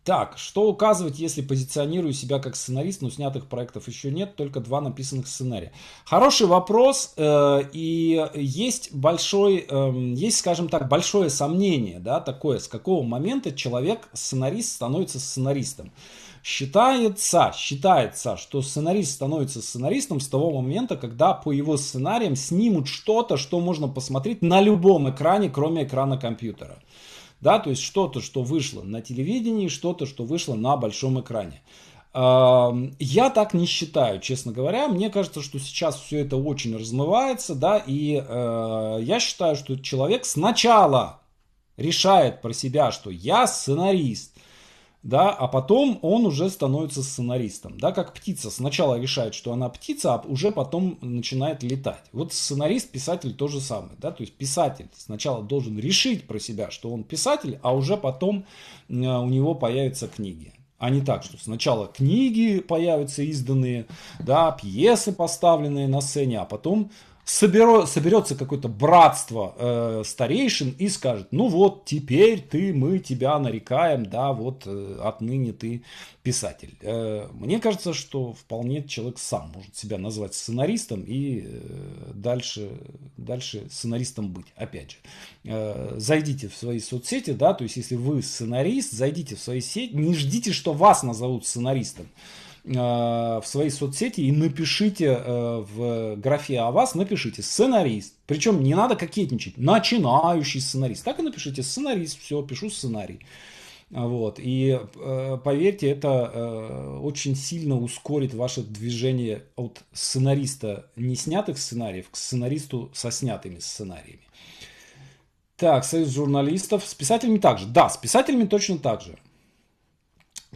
Так, что указывать, если позиционирую себя как сценарист, но снятых проектов еще нет, только два написанных сценария? Хороший вопрос, э, и есть большой, э, есть, скажем так, большое сомнение, да, такое, с какого момента человек, сценарист, становится сценаристом. Считается, считается, что сценарист становится сценаристом с того момента, когда по его сценариям снимут что-то, что можно посмотреть на любом экране, кроме экрана компьютера. Да, то есть что-то, что вышло на телевидении, что-то, что вышло на большом экране. Я так не считаю, честно говоря. Мне кажется, что сейчас все это очень размывается, да, и э, я считаю, что человек сначала решает про себя, что я сценарист, да, а потом он уже становится сценаристом, да, как птица. Сначала решает, что она птица, а уже потом начинает летать. Вот сценарист, писатель то же самое, да, то есть писатель сначала должен решить про себя, что он писатель, а уже потом э, у него появятся книги. А не так, что сначала книги появятся изданные, да, пьесы поставленные на сцене, а потом соберо, соберется какое-то братство э, старейшин и скажет, ну вот теперь ты, мы тебя нарекаем, да, вот э, отныне ты писатель. Э, мне кажется, что вполне человек сам может себя назвать сценаристом и э, дальше, дальше сценаристом быть. Опять же, э, зайдите в свои соцсети, да, то есть если вы сценарист, зайдите в свои сети, не ждите, что вас назовут сценаристом. Э, в свои соцсети и напишите э, в графе о «А вас, напишите сценарист. Причем не надо кокетничать, начинающий сценарист. Так и напишите сценарист, все, пишу сценарий. Вот. И э, поверьте, это очень сильно ускорит ваше движение от сценариста неснятых сценариев к сценаристу со снятыми сценариями. Так, союз журналистов с писателями также. Да, с писателями точно так же.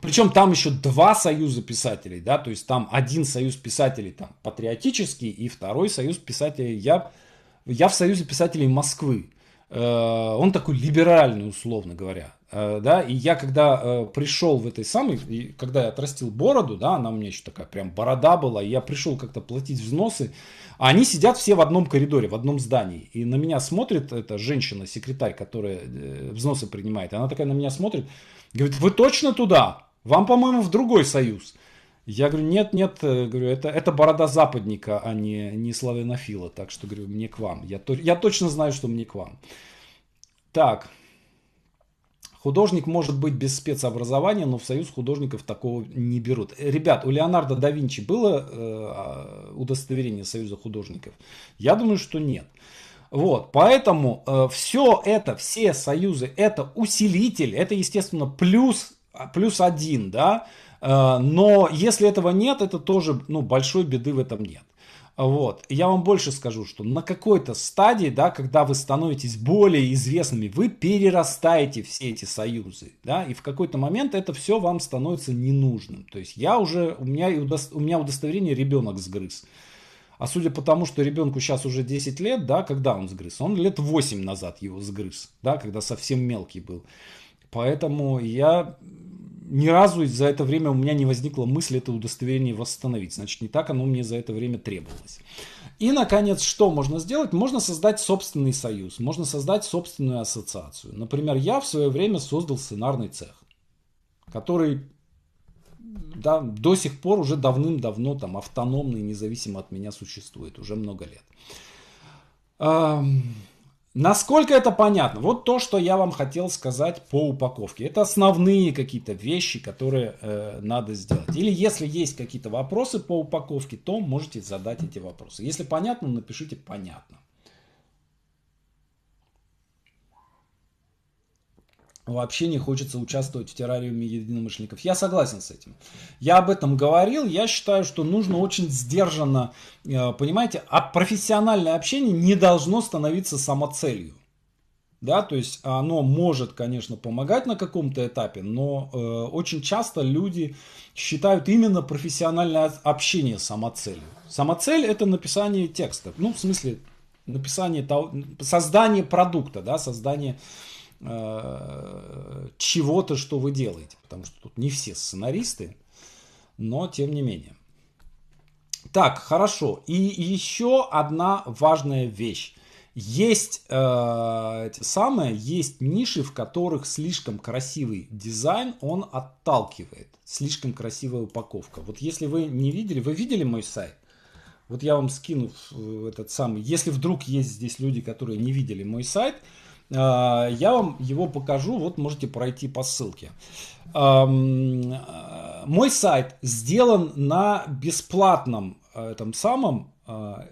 Причем там еще два союза писателей, да, то есть там один союз писателей там патриотический и второй союз писателей я, я в союзе писателей Москвы. Э, он такой либеральный, условно говоря, э, да, и я когда э, пришел в этой самой, и когда я отрастил бороду, да, она у меня еще такая прям борода была, и я пришел как-то платить взносы, а они сидят все в одном коридоре, в одном здании, и на меня смотрит эта женщина, секретарь, которая взносы принимает, она такая на меня смотрит, говорит, вы точно туда? Вам, по-моему, в другой союз. Я говорю, нет, нет, э, говорю, это, это борода западника, а не, не славянофила. Так что, говорю, мне к вам. Я, то, я точно знаю, что мне к вам. Так. Художник может быть без спецобразования, но в союз художников такого не берут. Ребят, у Леонардо да Винчи было э, а, удостоверение союза художников? Я думаю, что нет. Вот, поэтому э, все это, все союзы, это усилитель, это, естественно, плюс а, плюс один, да, э, но если этого нет, это тоже, ну, большой беды в этом нет. Вот. я вам больше скажу, что на какой-то стадии, да, когда вы становитесь более известными, вы перерастаете все эти союзы, да, и в какой-то момент это все вам становится ненужным. То есть я уже, у меня, у меня удостоверение ребенок сгрыз. А судя по тому, что ребенку сейчас уже 10 лет, да, когда он сгрыз? Он лет 8 назад его сгрыз, да, когда совсем мелкий был. Поэтому я ни разу за это время у меня не возникла мысль это удостоверение восстановить. Значит, не так оно мне за это время требовалось. И, наконец, что можно сделать? Можно создать собственный союз, можно создать собственную ассоциацию. Например, я в свое время создал сценарный цех, который да, до сих пор уже давным-давно там автономный, независимо от меня существует, уже много лет. Насколько это понятно? Вот то, что я вам хотел сказать по упаковке. Это основные какие-то вещи, которые э, надо сделать. Или если есть какие-то вопросы по упаковке, то можете задать эти вопросы. Если понятно, напишите понятно. вообще не хочется участвовать в террариуме единомышленников. Я согласен с этим. Я об этом говорил. Я считаю, что нужно очень сдержанно, э, понимаете, а профессиональное общение не должно становиться самоцелью. Да, то есть оно может, конечно, помогать на каком-то этапе, но э, очень часто люди считают именно профессиональное общение самоцелью. Самоцель это написание текста, ну в смысле написание того, создание продукта, да, создание Э, чего-то, что вы делаете. Потому что тут не все сценаристы, но тем не менее. Так, хорошо. И еще одна важная вещь. Есть э, самое, есть ниши, в которых слишком красивый дизайн, он отталкивает. Слишком красивая упаковка. Вот если вы не видели, вы видели мой сайт? Вот я вам скину этот самый. Если вдруг есть здесь люди, которые не видели мой сайт, а, я вам его покажу, вот можете пройти по ссылке. А, мой сайт сделан на бесплатном а, этом самом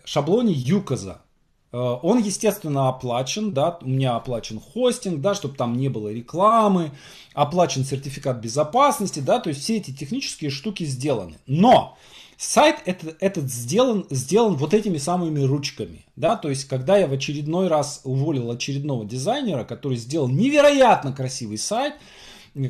шаблоне Юказа. Он, естественно, оплачен, да, у меня оплачен хостинг, да, чтобы там не было рекламы, оплачен сертификат безопасности, да, то есть все эти технические штуки сделаны. Но Сайт этот, этот сделан, сделан вот этими самыми ручками. Да? То есть, когда я в очередной раз уволил очередного дизайнера, который сделал невероятно красивый сайт,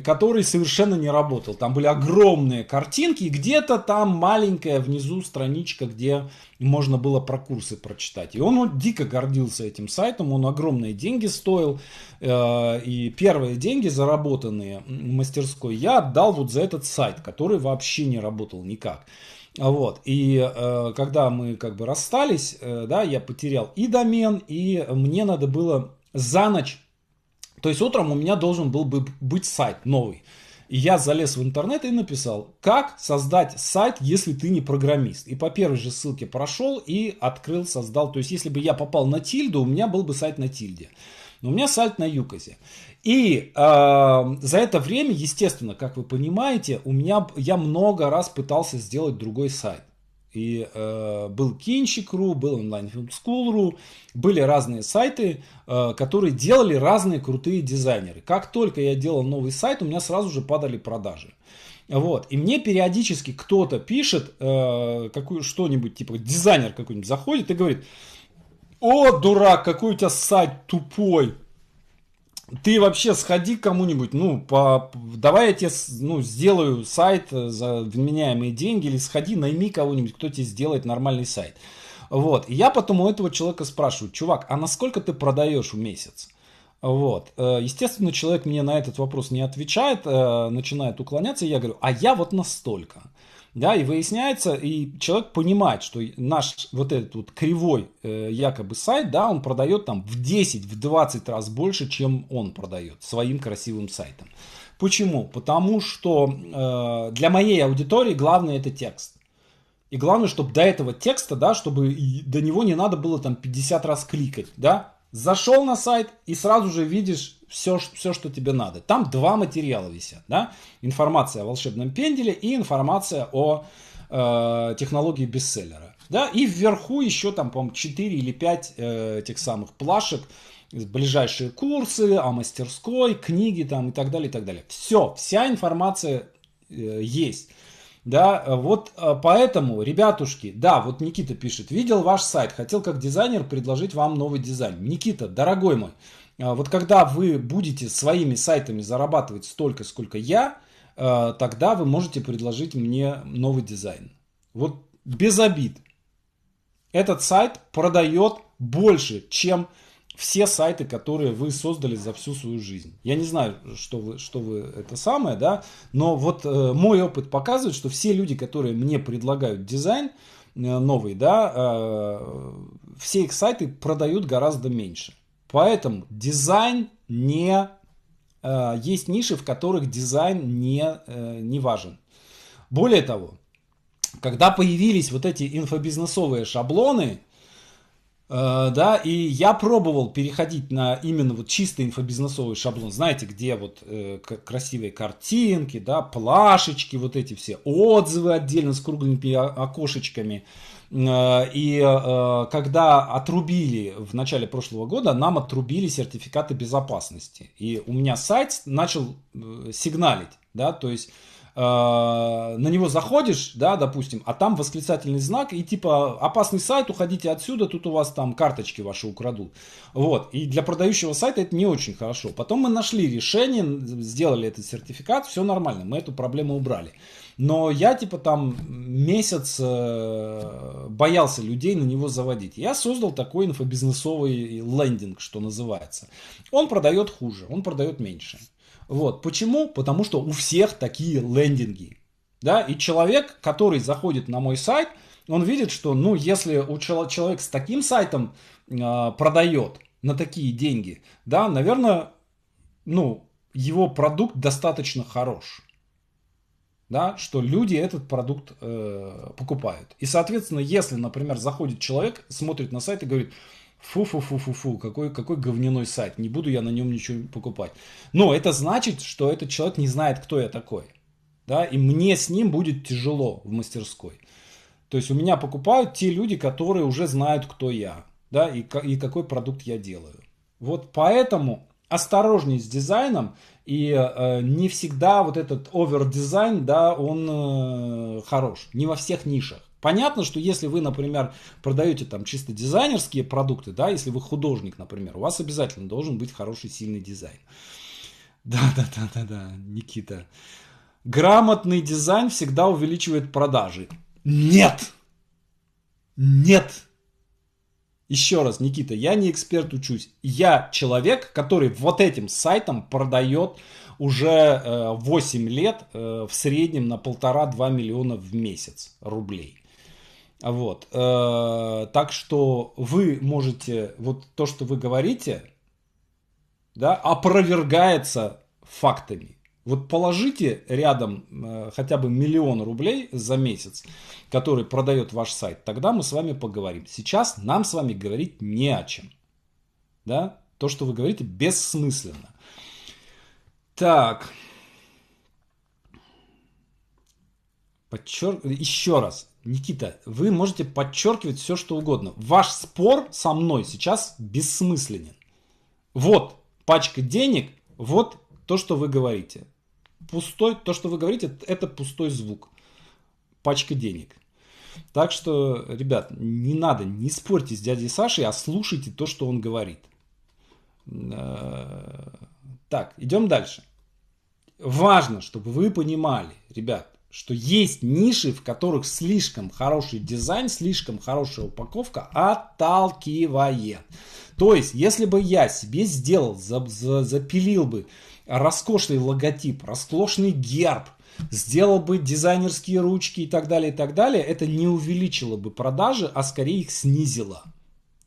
который совершенно не работал. Там были огромные картинки, и где-то там маленькая внизу страничка, где можно было про курсы прочитать. И он, дико гордился этим сайтом, он огромные деньги стоил. Э, и первые деньги, заработанные в мастерской, я отдал вот за этот сайт, который вообще не работал никак. А вот. И э, когда мы как бы расстались, э, да, я потерял и домен, и мне надо было за ночь, то есть утром у меня должен был бы быть сайт новый. И я залез в интернет и написал, как создать сайт, если ты не программист. И по первой же ссылке прошел и открыл, создал. То есть, если бы я попал на тильду, у меня был бы сайт на тильде. Но у меня сайт на Юкосе. И э, за это время, естественно, как вы понимаете, у меня я много раз пытался сделать другой сайт. И э, был Кинчик.ру, был онлайн-фильмскул.ру, были разные сайты, э, которые делали разные крутые дизайнеры. Как только я делал новый сайт, у меня сразу же падали продажи. Вот. И мне периодически кто-то пишет э, какую, что-нибудь, типа дизайнер какой-нибудь заходит и говорит, о, дурак, какой у тебя сайт тупой, ты вообще сходи к кому-нибудь, ну, по, давай я тебе ну, сделаю сайт за вменяемые деньги, или сходи, найми кого-нибудь, кто тебе сделает нормальный сайт. Вот. И я потом у этого человека спрашиваю, чувак, а насколько ты продаешь в месяц? Вот. Э, естественно, человек мне на этот вопрос не отвечает, э, начинает уклоняться, и я говорю, а я вот настолько да, и выясняется, и человек понимает, что наш вот этот вот кривой э, якобы сайт, да, он продает там в 10, в 20 раз больше, чем он продает своим красивым сайтом. Почему? Потому что э, для моей аудитории главное это текст. И главное, чтобы до этого текста, да, чтобы до него не надо было там 50 раз кликать, да, Зашел на сайт и сразу же видишь все, все, что тебе надо. Там два материала висят. Да? Информация о волшебном пенделе и информация о э, технологии бестселлера. Да? И вверху еще там, по-моему, 4 или 5 э, этих самых плашек. Ближайшие курсы о мастерской, книги там и так далее, и так далее. Все, вся информация э, есть. Да, э, вот э, поэтому, ребятушки, да, вот Никита пишет, видел ваш сайт, хотел как дизайнер предложить вам новый дизайн. Никита, дорогой мой, э, вот когда вы будете своими сайтами зарабатывать столько, сколько я, тогда вы можете предложить мне новый дизайн. Вот без обид. Этот сайт продает больше, чем все сайты, которые вы создали за всю свою жизнь. Я не знаю, что вы, что вы это самое, да, но вот э, мой опыт показывает, что все люди, которые мне предлагают дизайн э, новый, да, э, все их сайты продают гораздо меньше. Поэтому дизайн не... Э, есть ниши, в которых дизайн не, э, не важен. Более того, когда появились вот эти инфобизнесовые шаблоны, Э, да, и я пробовал переходить на именно вот чисто инфобизнесовый шаблон, знаете, где вот э, красивые картинки, да, плашечки, вот эти все отзывы отдельно с круглыми окошечками. Э, и э, когда отрубили в начале прошлого года, нам отрубили сертификаты безопасности. И у меня сайт начал сигналить, да, то есть Э, на него заходишь, да, допустим, а там восклицательный знак и типа опасный сайт, уходите отсюда, тут у вас там карточки ваши украдут. Вот. И для продающего сайта это не очень хорошо. Потом мы нашли решение, сделали этот сертификат, все нормально, мы эту проблему убрали. Но я типа там месяц э, боялся людей на него заводить. Я создал такой инфобизнесовый лендинг, что называется. Он продает хуже, он продает меньше. Вот. Почему? Потому что у всех такие лендинги. Да? И человек, который заходит на мой сайт, он видит, что ну, если у чел- человек с таким сайтом э, продает на такие деньги, да, наверное, ну, его продукт достаточно хорош. Да, что люди этот продукт э, покупают. И, соответственно, если, например, заходит человек, смотрит на сайт и говорит, Фу-фу-фу-фу-фу, какой, какой говняной сайт, не буду я на нем ничего покупать. Но это значит, что этот человек не знает, кто я такой. Да, и мне с ним будет тяжело в мастерской. То есть у меня покупают те люди, которые уже знают, кто я, да, и, и какой продукт я делаю. Вот поэтому осторожней с дизайном, и э, не всегда вот этот овердизайн, да, он э, хорош, не во всех нишах. Понятно, что если вы, например, продаете там чисто дизайнерские продукты, да, если вы художник, например, у вас обязательно должен быть хороший, сильный дизайн. Да, да, да, да, да, Никита. Грамотный дизайн всегда увеличивает продажи. Нет! Нет! Еще раз, Никита, я не эксперт учусь. Я человек, который вот этим сайтом продает уже 8 э, лет э, в среднем на полтора-два миллиона в месяц рублей. Вот. Э, так что вы можете, вот то, что вы говорите, да, опровергается фактами. Вот положите рядом э, хотя бы миллион рублей за месяц, который продает ваш сайт, тогда мы с вами поговорим. Сейчас нам с вами говорить не о чем. Да? То, что вы говорите, бессмысленно. Так. Подчер... Еще раз. Никита, вы можете подчеркивать все, что угодно. Ваш спор со мной сейчас бессмысленен. Вот пачка денег, вот то, что вы говорите. Пустой, то, что вы говорите, это пустой звук. Пачка денег. Так что, ребят, не надо, не спорьте с дядей Сашей, а слушайте то, что он говорит. Э, так, идем дальше. Важно, чтобы вы понимали, ребят, что есть ниши, в которых слишком хороший дизайн, слишком хорошая упаковка отталкивает. То есть, если бы я себе сделал, за, за, запилил бы роскошный логотип, роскошный герб, сделал бы дизайнерские ручки и так далее, и так далее, это не увеличило бы продажи, а скорее их снизило.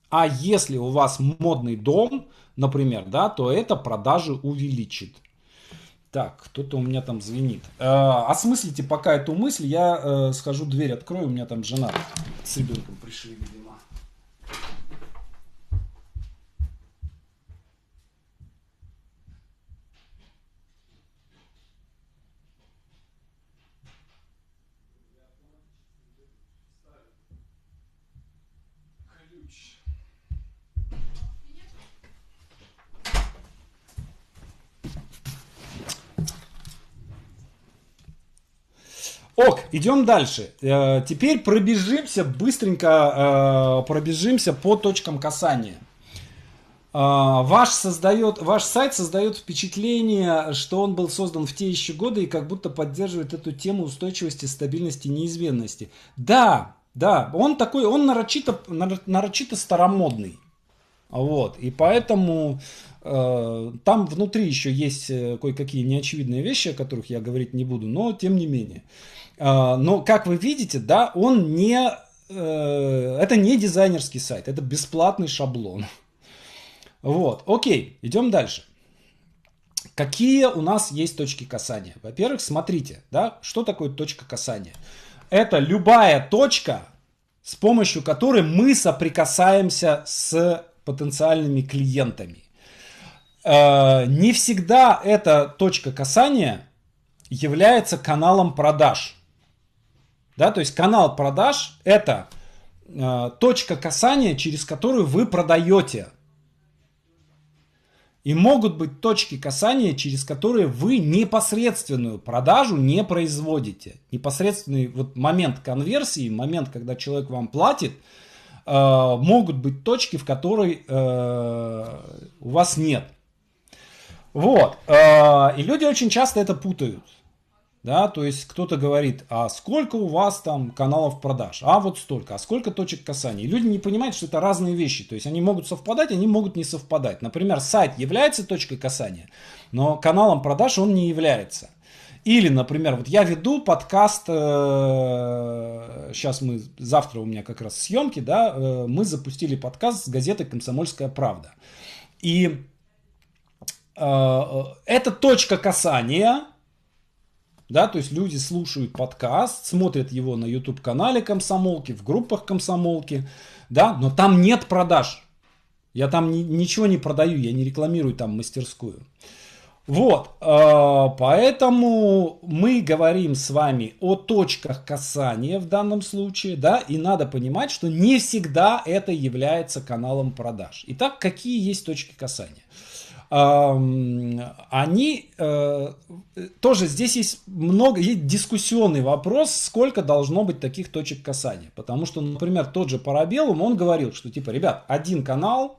А если у вас модный дом, например, да, то это продажи увеличит. Так, кто-то у меня там звенит. Э, осмыслите пока эту мысль, я э, схожу дверь открою, у меня там жена с ребенком пришли. Ок, идем дальше. Э, теперь пробежимся, быстренько э, пробежимся по точкам касания. Э, ваш, создает, ваш сайт создает впечатление, что он был создан в те еще годы и как будто поддерживает эту тему устойчивости, стабильности, неизменности. Да, да, он такой, он нарочито, нарочито старомодный. Вот, и поэтому Э, там внутри еще есть э, кое-какие неочевидные вещи, о которых я говорить не буду, но тем не менее. Э, но, как вы видите, да, он не... Это не дизайнерский сайт, это бесплатный шаблон. Вот, окей, идем дальше. Какие у нас есть точки касания? Во-первых, смотрите, да, что такое точка касания? Это любая точка, с помощью которой мы соприкасаемся с потенциальными клиентами. Э, не всегда эта точка касания является каналом продаж. Да, то есть канал продаж это э, точка касания, через которую вы продаете. И могут быть точки касания, через которые вы непосредственную продажу не производите. Непосредственный вот момент конверсии, момент, когда человек вам платит, э, могут быть точки, в которой э, у вас нет. Вот. Э, и люди очень часто это путают. Да, то есть кто-то говорит, а сколько у вас там каналов продаж? А вот столько. А сколько точек касания? И люди не понимают, что это разные вещи. То есть они могут совпадать, они могут не совпадать. Например, сайт является точкой касания, но каналом продаж он не является. Или, например, вот я веду подкаст, э, сейчас мы, завтра у меня как раз съемки, да, э, мы запустили подкаст с газеты «Комсомольская правда». И Э, э, это точка касания, да, то есть люди слушают подкаст, смотрят его на YouTube-канале комсомолки, в группах комсомолки, да, но там нет продаж. Я там ни, ничего не продаю, я не рекламирую там мастерскую. Вот, э, поэтому мы говорим с вами о точках касания в данном случае, да, и надо понимать, что не всегда это является каналом продаж. Итак, какие есть точки касания? они э, тоже здесь есть много, есть дискуссионный вопрос, сколько должно быть таких точек касания. Потому что, например, тот же Парабеллум, он говорил, что типа, ребят, один канал,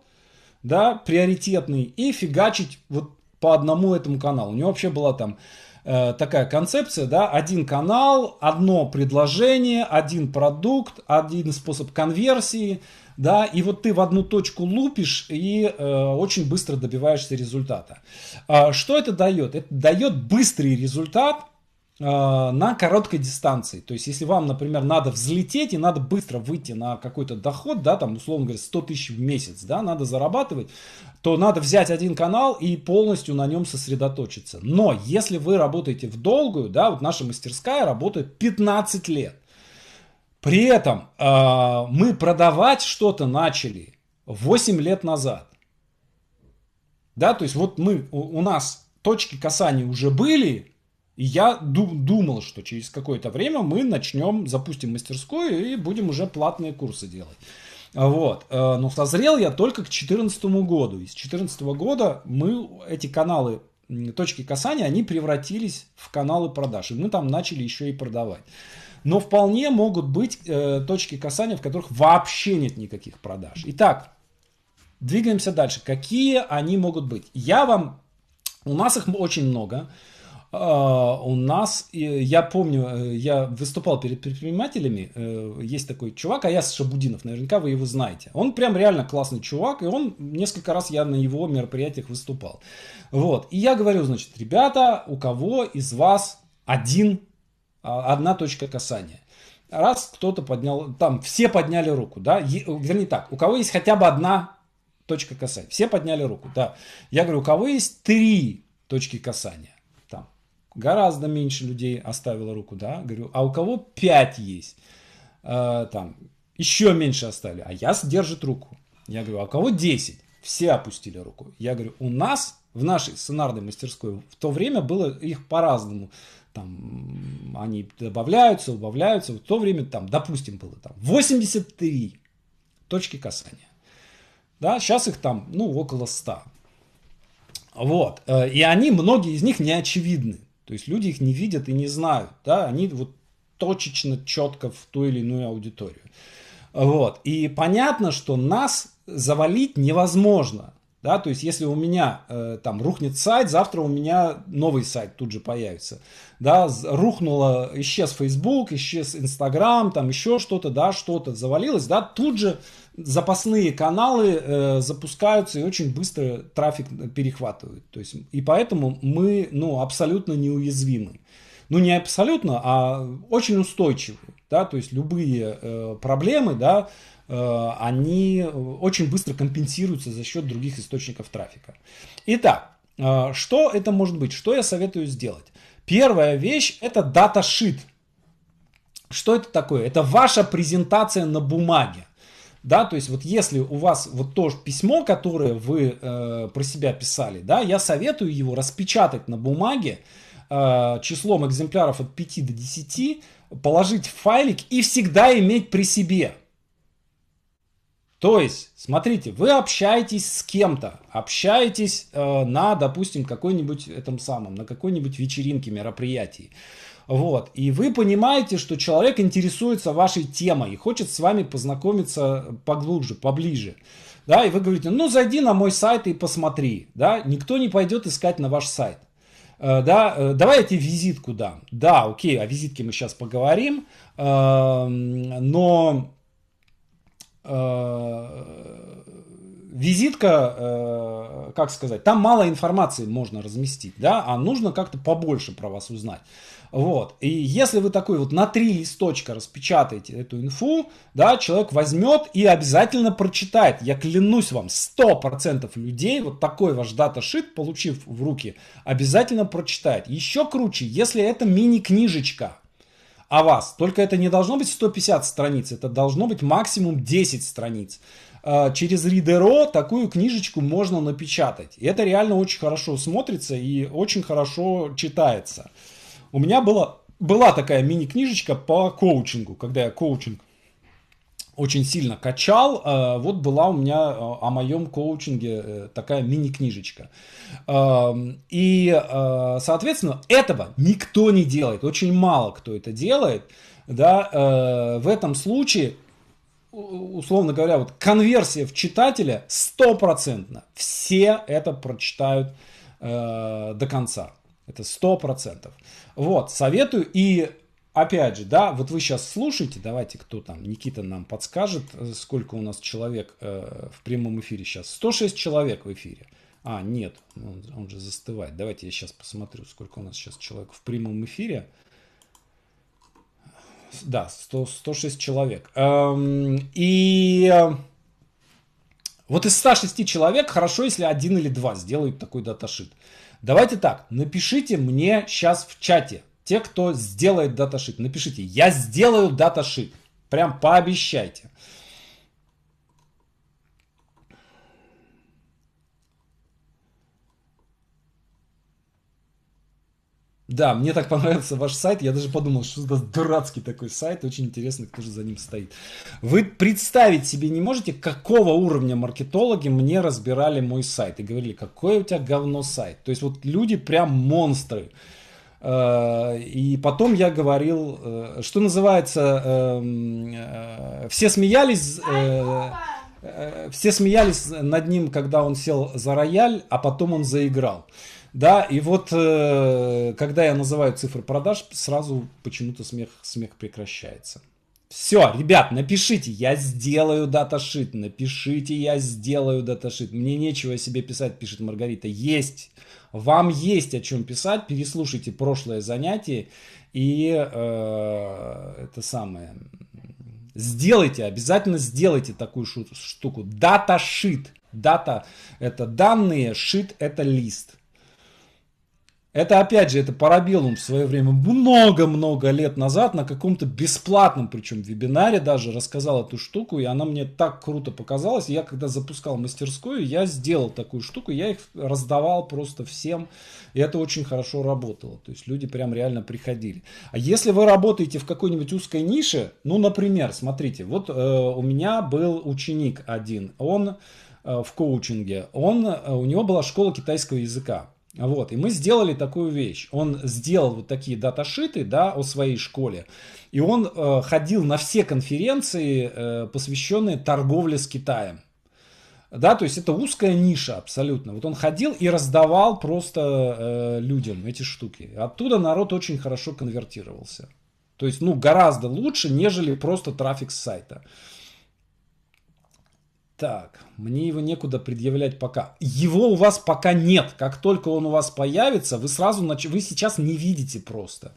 да, приоритетный, и фигачить вот по одному этому каналу. У него вообще была там э, такая концепция, да, один канал, одно предложение, один продукт, один способ конверсии, да, и вот ты в одну точку лупишь и э, очень быстро добиваешься результата. Э, что это дает? Это дает быстрый результат э, на короткой дистанции. То есть, если вам, например, надо взлететь и надо быстро выйти на какой-то доход, да, там, условно говоря, 100 тысяч в месяц, да, надо зарабатывать, то надо взять один канал и полностью на нем сосредоточиться. Но если вы работаете в долгую, да, вот наша мастерская работает 15 лет, при этом э, мы продавать что-то начали 8 лет назад. Да, то есть вот мы, у, у нас точки касания уже были, и я думал, что через какое-то время мы начнем, запустим мастерскую и будем уже платные курсы делать. Вот. Э, но созрел я только к 2014 году. И с 2014 года мы эти каналы точки касания, они превратились в каналы продаж. И мы там начали еще и продавать но вполне могут быть э, точки касания, в которых вообще нет никаких продаж. Итак, двигаемся дальше. Какие они могут быть? Я вам... У нас их очень много. Э, у нас, я помню, э, я выступал перед предпринимателями, э, есть такой чувак, Аяс Шабудинов, наверняка вы его знаете. Он прям реально классный чувак, и он, несколько раз я на его мероприятиях выступал. Вот, и я говорю, значит, ребята, у кого из вас один а, одна точка касания. Раз кто-то поднял, там все подняли руку, да, вернее так, у кого есть хотя бы одна точка касания, все подняли руку, да. Я говорю, у кого есть три точки касания, там гораздо меньше людей оставило руку, да, говорю, а у кого пять есть, э, там еще меньше оставили, а я сдержит руку. Я говорю, а у кого 10? Все опустили руку. Я говорю, у нас в нашей сценарной мастерской в то время было их по-разному там они добавляются, убавляются. В то время там, допустим, было там 83 точки касания. Да, сейчас их там, ну, около 100. Вот. Э, и они, многие из них не очевидны. То есть люди их не видят и не знают. Да? Они вот точечно, четко в ту или иную аудиторию. Вот. И понятно, что нас завалить невозможно. Да, то есть, если у меня э, там рухнет сайт, завтра у меня новый сайт тут же появится. Да, рухнуло, исчез Facebook, исчез Instagram, там еще что-то, да, что-то завалилось, да, тут же запасные каналы э, запускаются и очень быстро трафик э, перехватывают. То есть, и поэтому мы, ну, абсолютно неуязвимы. Ну, не абсолютно, а очень устойчивы да, то есть любые э, проблемы, да, э, они очень быстро компенсируются за счет других источников трафика. Итак, э, что это может быть? Что я советую сделать? Первая вещь – это даташит. Что это такое? Это ваша презентация на бумаге. Да, то есть вот если у вас вот то письмо, которое вы э, про себя писали, да, я советую его распечатать на бумаге э, числом экземпляров от 5 до 10, положить в файлик и всегда иметь при себе. То есть, смотрите, вы общаетесь с кем-то, общаетесь э, на, допустим, какой-нибудь этом самом, на какой-нибудь вечеринке, мероприятии. Вот. И вы понимаете, что человек интересуется вашей темой и хочет с вами познакомиться поглубже, поближе. Да, и вы говорите, ну зайди на мой сайт и посмотри. Да, никто не пойдет искать на ваш сайт. Э, да, э, давай я тебе визитку дам. Да, окей, о визитке мы сейчас поговорим, э, но визитка, как сказать, там мало информации можно разместить, да, а нужно как-то побольше про вас узнать. Вот. И если вы такой вот на три листочка распечатаете эту инфу, да, человек возьмет и обязательно прочитает. Я клянусь вам, 100% людей вот такой ваш даташит, получив в руки, обязательно прочитает. Еще круче, если это мини-книжечка, о вас. Только это не должно быть 150 страниц, это должно быть максимум 10 страниц. А, через Ридеро такую книжечку можно напечатать. И это реально очень хорошо смотрится и очень хорошо читается у меня была, была такая мини-книжечка по коучингу, когда я коучинг очень сильно качал. Э, вот была у меня э, о моем коучинге э, такая мини-книжечка. Эм, и, соответственно, этого никто не делает. Очень мало кто это делает. Да, в этом случае условно говоря, вот конверсия в читателя стопроцентно. Все это прочитают э, до конца. Это сто процентов. Вот, советую. И опять же, да, вот вы сейчас слушаете, давайте кто там, Никита нам подскажет, э, сколько у нас человек э, в прямом эфире сейчас. 106 человек в эфире. А, нет, ну, он, он же застывает. Давайте я сейчас посмотрю, сколько у нас сейчас человек в прямом эфире. Да, 100, 106 человек. Эм, и... Э, вот из 106 человек хорошо, если один или два сделают такой даташит. Давайте так, напишите мне сейчас в чате, те, кто сделает даташит, напишите, я сделаю даташит. Прям пообещайте. Да, мне так понравился ваш сайт, я даже подумал, что это дурацкий такой сайт, очень интересно, кто же за ним стоит. Вы представить себе не можете, какого уровня маркетологи мне разбирали мой сайт и говорили, какое у тебя говно сайт. То есть вот люди прям монстры. Э, и потом я говорил, э, что называется, эм, э, все смеялись, все смеялись над ним, когда он сел за рояль, а потом он заиграл. Да, и вот э, когда я называю цифры продаж, сразу почему-то смех, смех прекращается. Все, ребят, напишите, я сделаю даташит, напишите, я сделаю даташит. Мне нечего себе писать, пишет Маргарита. Есть, вам есть о чем писать, переслушайте прошлое занятие и э, это самое. Сделайте, обязательно сделайте такую штуку. Даташит. Дата это данные, шит это лист. Это опять же, это Парабеллум в свое время много-много лет назад на каком-то бесплатном, причем вебинаре даже рассказал эту штуку, и она мне так круто показалась. Я когда запускал мастерскую, я сделал такую штуку, я их раздавал просто всем, и это очень хорошо работало. То есть люди прям реально приходили. А если вы работаете в какой-нибудь узкой нише, ну, например, смотрите, вот э, у меня был ученик один, он э, в коучинге, он, э, у него была школа китайского языка. Вот, и мы сделали такую вещь. Он сделал вот такие даташиты, да, о своей школе. И он э, ходил на все конференции, э, посвященные торговле с Китаем. Да, то есть это узкая ниша абсолютно. Вот он ходил и раздавал просто э, людям эти штуки. Оттуда народ очень хорошо конвертировался. То есть, ну, гораздо лучше, нежели просто трафик с сайта. Так, мне его некуда предъявлять пока. Его у вас пока нет. Как только он у вас появится, вы сразу нач... вы сейчас не видите просто.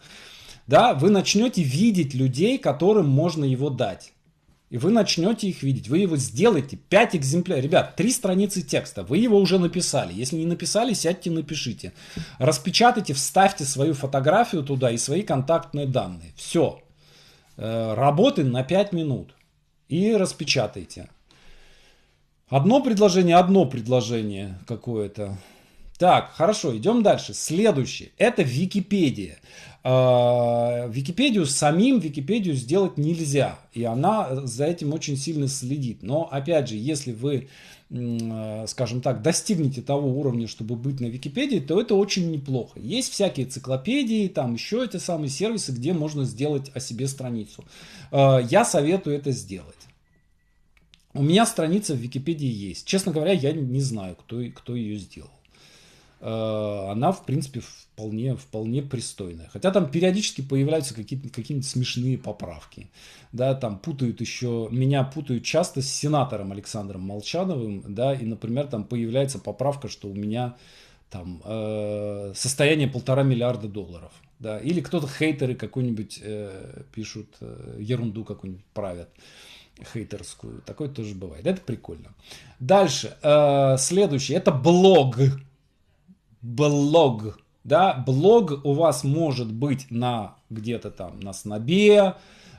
Да, вы начнете видеть людей, которым можно его дать. И вы начнете их видеть. Вы его сделаете. Пять экземпляров. Ребят, Три страницы текста. Вы его уже написали. Если не написали, сядьте, напишите. Распечатайте, вставьте свою фотографию туда и свои контактные данные. Все. Э, работы на 5 минут. И распечатайте. Одно предложение, одно предложение какое-то. Так, хорошо, идем дальше. Следующее. Это Википедия. А, Википедию самим Википедию сделать нельзя. И она за этим очень сильно следит. Но опять же, если вы, а, скажем так, достигнете того уровня, чтобы быть на Википедии, то это очень неплохо. Есть всякие циклопедии, там еще эти самые сервисы, где можно сделать о себе страницу. А, я советую это сделать. У меня страница в Википедии есть. Честно говоря, я не знаю, кто, кто ее сделал. Э, она, в принципе, вполне, вполне пристойная. Хотя там периодически появляются какие-то какие смешные поправки. Да, там путают еще, меня путают часто с сенатором Александром Молчановым, да, и, например, там появляется поправка, что у меня там э, состояние полтора миллиарда долларов. Да, или кто-то хейтеры какой-нибудь э, пишут, э, ерунду какую-нибудь правят. Э, хейтерскую. Такое тоже бывает. Это прикольно. Дальше. Э, следующий. Это блог. Блог. Да, блог у вас может быть на где-то там на снобе, э,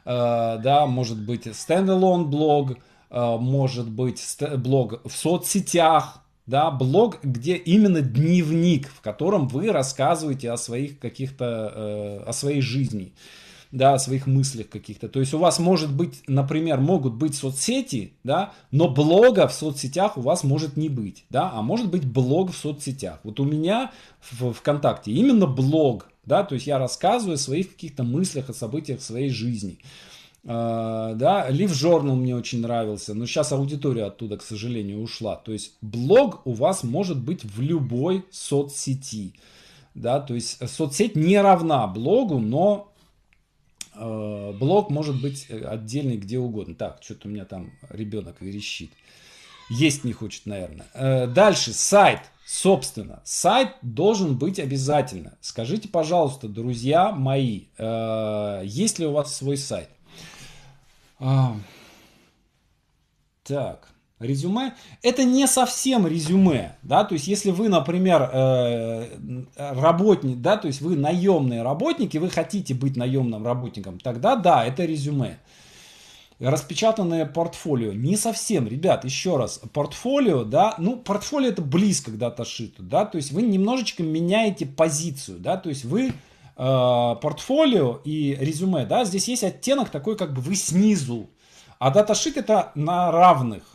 да, может быть стендалон блог, э, может быть блог в соцсетях, да, блог, где именно дневник, в котором вы рассказываете о своих каких-то, э, о своей жизни. Э, да, о своих мыслях каких-то. То есть у вас может быть, например, могут быть соцсети, да, но блога в соцсетях у вас может не быть, да, а может быть блог в соцсетях. Вот у меня в ВКонтакте именно блог, да, то есть я рассказываю о своих каких-то мыслях, о событиях своей жизни. А, да, Live Journal мне очень нравился, но сейчас аудитория оттуда, к сожалению, ушла. То есть блог у вас может быть в любой соцсети. Да, то есть соцсеть не равна блогу, но Э, блок может быть э, отдельный где угодно. Так, что-то у меня там ребенок верещит. Есть не хочет, наверное. Э, дальше, сайт. Собственно, сайт должен быть обязательно. Скажите, пожалуйста, друзья мои, есть ли у вас свой сайт? Так резюме. Это не совсем резюме, да, то есть если вы, например, э, работник, да, то есть вы наемные работники, вы хотите быть наемным работником, тогда да, это резюме. Распечатанное портфолио. Не совсем, ребят, еще раз, портфолио, да, ну, портфолио это близко к даташиту, да, то есть вы немножечко меняете позицию, да, то есть вы э, портфолио и резюме, да, здесь есть оттенок такой, как бы вы снизу, а даташит это на равных,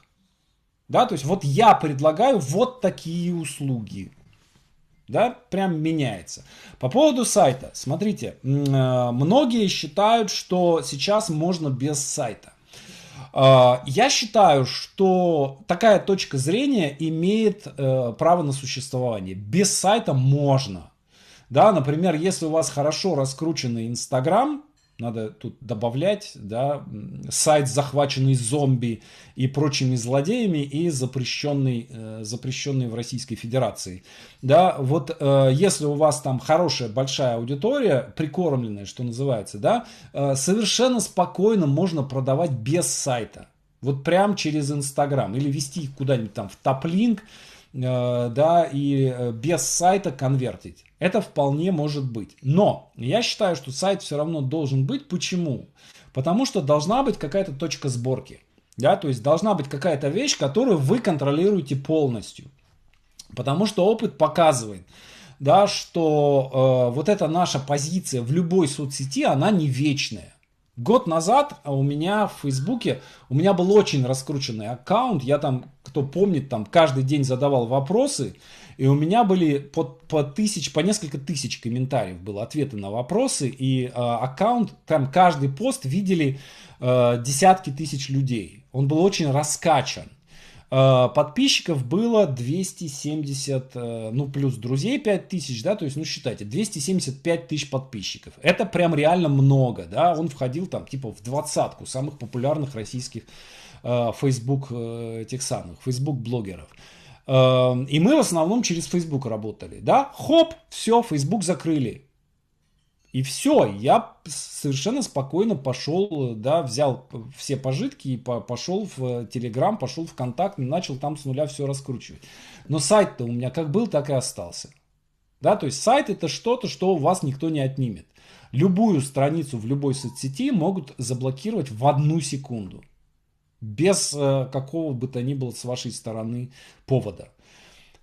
да, то есть вот я предлагаю вот такие услуги. Да, прям меняется. По поводу сайта. Смотрите, э, многие считают, что сейчас можно без сайта. А, я считаю, что такая точка зрения имеет э, право на существование. Без сайта можно. Да, например, если у вас хорошо раскрученный Инстаграм, надо тут добавлять, да, сайт, захваченный зомби и прочими злодеями и запрещенный, э, запрещенный в Российской Федерации. Да, вот э, если у вас там хорошая большая аудитория, прикормленная, что называется, да, э, совершенно спокойно можно продавать без сайта. Вот прям через Инстаграм или вести куда-нибудь там в топлинг, да, и без сайта конвертить. Это вполне может быть. Но я считаю, что сайт все равно должен быть. Почему? Потому что должна быть какая-то точка сборки. Да, то есть должна быть какая-то вещь, которую вы контролируете полностью. Потому что опыт показывает, да, что э, вот эта наша позиция в любой соцсети, она не вечная. Год назад у меня в Фейсбуке, у меня был очень раскрученный аккаунт, я там, кто помнит, там каждый день задавал вопросы, и у меня были по, по тысяч, по несколько тысяч комментариев было ответы на вопросы. И э, аккаунт, там каждый пост видели э, десятки тысяч людей. Он был очень раскачан. Э, подписчиков было 270, э, ну плюс друзей 5000, да, то есть, ну считайте, 275 тысяч подписчиков. Это прям реально много, да, он входил там типа в двадцатку самых популярных российских э, Facebook э, этих самых, Facebook блогеров. Эм, и мы в основном через Facebook работали, да? Хоп, все, Facebook закрыли. И все, я совершенно спокойно пошел, да, взял все пожитки и пошел в э, Telegram, пошел в Контакт, начал там с нуля все раскручивать. Но сайт-то у меня как был, так и остался. Да, то есть сайт это что-то, что у вас никто не отнимет. Любую страницу в любой соцсети могут заблокировать в одну секунду без э, какого бы то ни было с вашей стороны повода.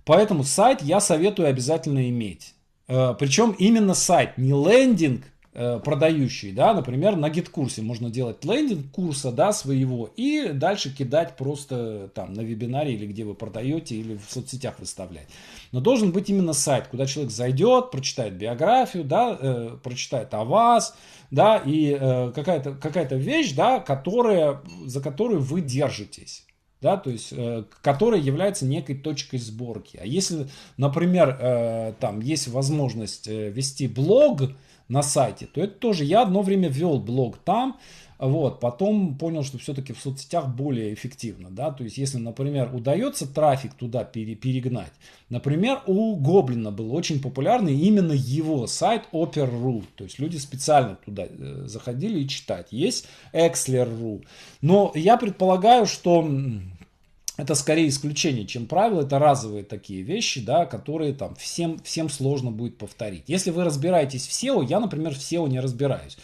Поэтому сайт я советую обязательно иметь. Э, Причем именно сайт, не лендинг – Э, продающий, да, например, на гид-курсе можно делать лендинг курса, да, своего и дальше кидать просто там на вебинаре или где вы продаете или в соцсетях выставлять. Но должен быть именно сайт, куда человек зайдет, прочитает биографию, да, э, прочитает о вас, да, и э, какая-то какая-то вещь, да, которая за которую вы держитесь да, то есть, э, которая является некой точкой сборки. А если, например, э, там есть возможность э, вести блог, на сайте, то это тоже я одно время вел блог там, вот, потом понял, что все-таки в соцсетях более эффективно, да, то есть если, например, удается трафик туда пере перегнать, например, у Гоблина был очень популярный именно его сайт Opera.ru, то есть люди специально туда э, заходили и читать, есть Exler.ru, но я предполагаю, что это скорее исключение, чем правило. Это разовые такие вещи, да, которые там всем, всем сложно будет повторить. Если вы разбираетесь в SEO, я, например, в SEO не разбираюсь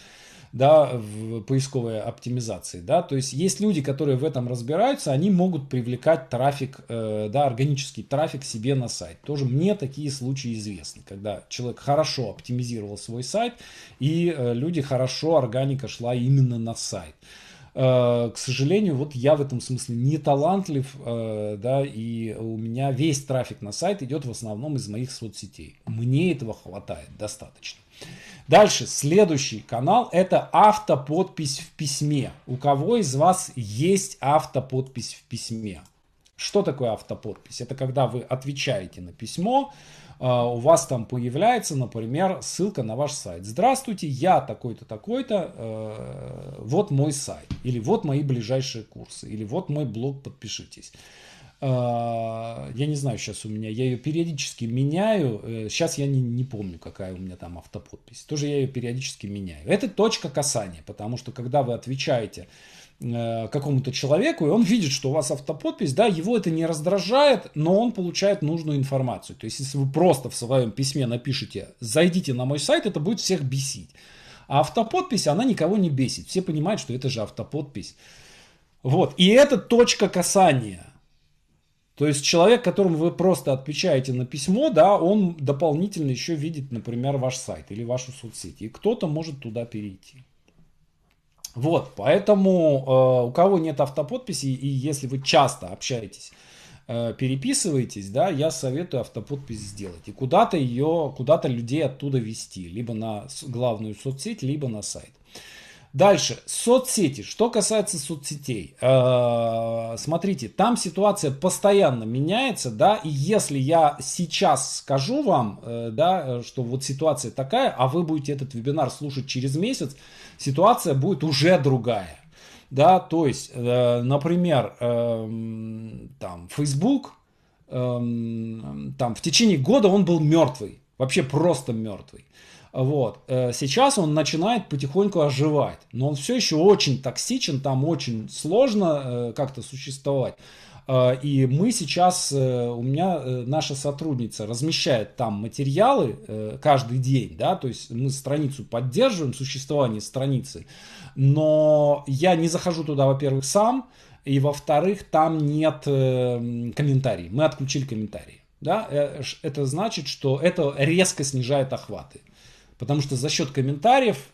да, в поисковой оптимизации, да, то есть есть люди, которые в этом разбираются, они могут привлекать трафик, э, да, органический трафик себе на сайт. Тоже мне такие случаи известны, когда человек хорошо оптимизировал свой сайт, и э, люди хорошо, органика шла именно на сайт. Э, к сожалению, вот я в этом смысле не талантлив, э, да, и у меня весь трафик на сайт идет в основном из моих соцсетей. Мне этого хватает достаточно. Дальше, следующий канал это автоподпись в письме. У кого из вас есть автоподпись в письме? Что такое автоподпись? Это когда вы отвечаете на письмо, а, у вас там появляется, например, ссылка на ваш сайт. Здравствуйте, я такой-то, такой-то, э, вот мой сайт, или вот мои ближайшие курсы, или вот мой блог, подпишитесь а, я не знаю сейчас у меня, я ее периодически меняю, сейчас э, я не, не помню, какая у меня там автоподпись, тоже я ее периодически меняю. Это точка касания, потому что когда вы отвечаете Э, какому-то человеку, и он видит, что у вас автоподпись, да, его это не раздражает, но он получает нужную информацию. То есть, если вы просто в своем письме напишите «зайдите на мой сайт», это будет всех бесить. А автоподпись, она никого не бесит. Все понимают, что это же автоподпись. Вот, и это точка касания – то есть человек, которому вы просто отвечаете на письмо, да, он дополнительно еще видит, например, ваш сайт или вашу соцсеть. И кто-то может туда перейти. Вот, поэтому э, у кого нет автоподписи, и если вы часто общаетесь, э, переписываетесь, да, я советую автоподпись сделать. И куда-то ее, куда-то людей оттуда вести, либо на главную соцсеть, либо на сайт. Дальше, соцсети. Что касается соцсетей, э, смотрите, там ситуация постоянно меняется, да, и если я сейчас скажу вам, э, да, э, что вот ситуация такая, а вы будете этот вебинар слушать через месяц, ситуация будет уже другая. Да, то есть, э, например, э, там, Facebook, э, там, в течение года он был мертвый, вообще просто мертвый. Вот. Э, сейчас он начинает потихоньку оживать, но он все еще очень токсичен, там очень сложно э, как-то существовать. А, и мы сейчас, э, у меня э, наша сотрудница размещает там материалы э, каждый день, да, то есть мы страницу поддерживаем, существование страницы, но я не захожу туда, во-первых, сам, и во-вторых, там нет комментариев, мы отключили комментарии. Да, это значит, что это резко снижает охваты. Потому что за счет комментариев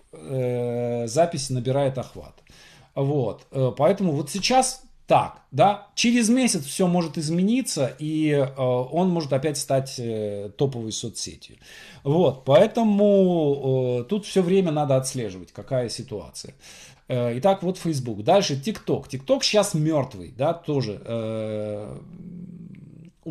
запись набирает охват. Вот. Поэтому вот сейчас так, да, через месяц все может измениться, и э, он может опять стать э, топовой соцсетью. Вот, поэтому э, тут все время надо отслеживать, какая ситуация. Э, итак, вот Facebook. Дальше TikTok. TikTok сейчас мертвый, да, тоже. Э,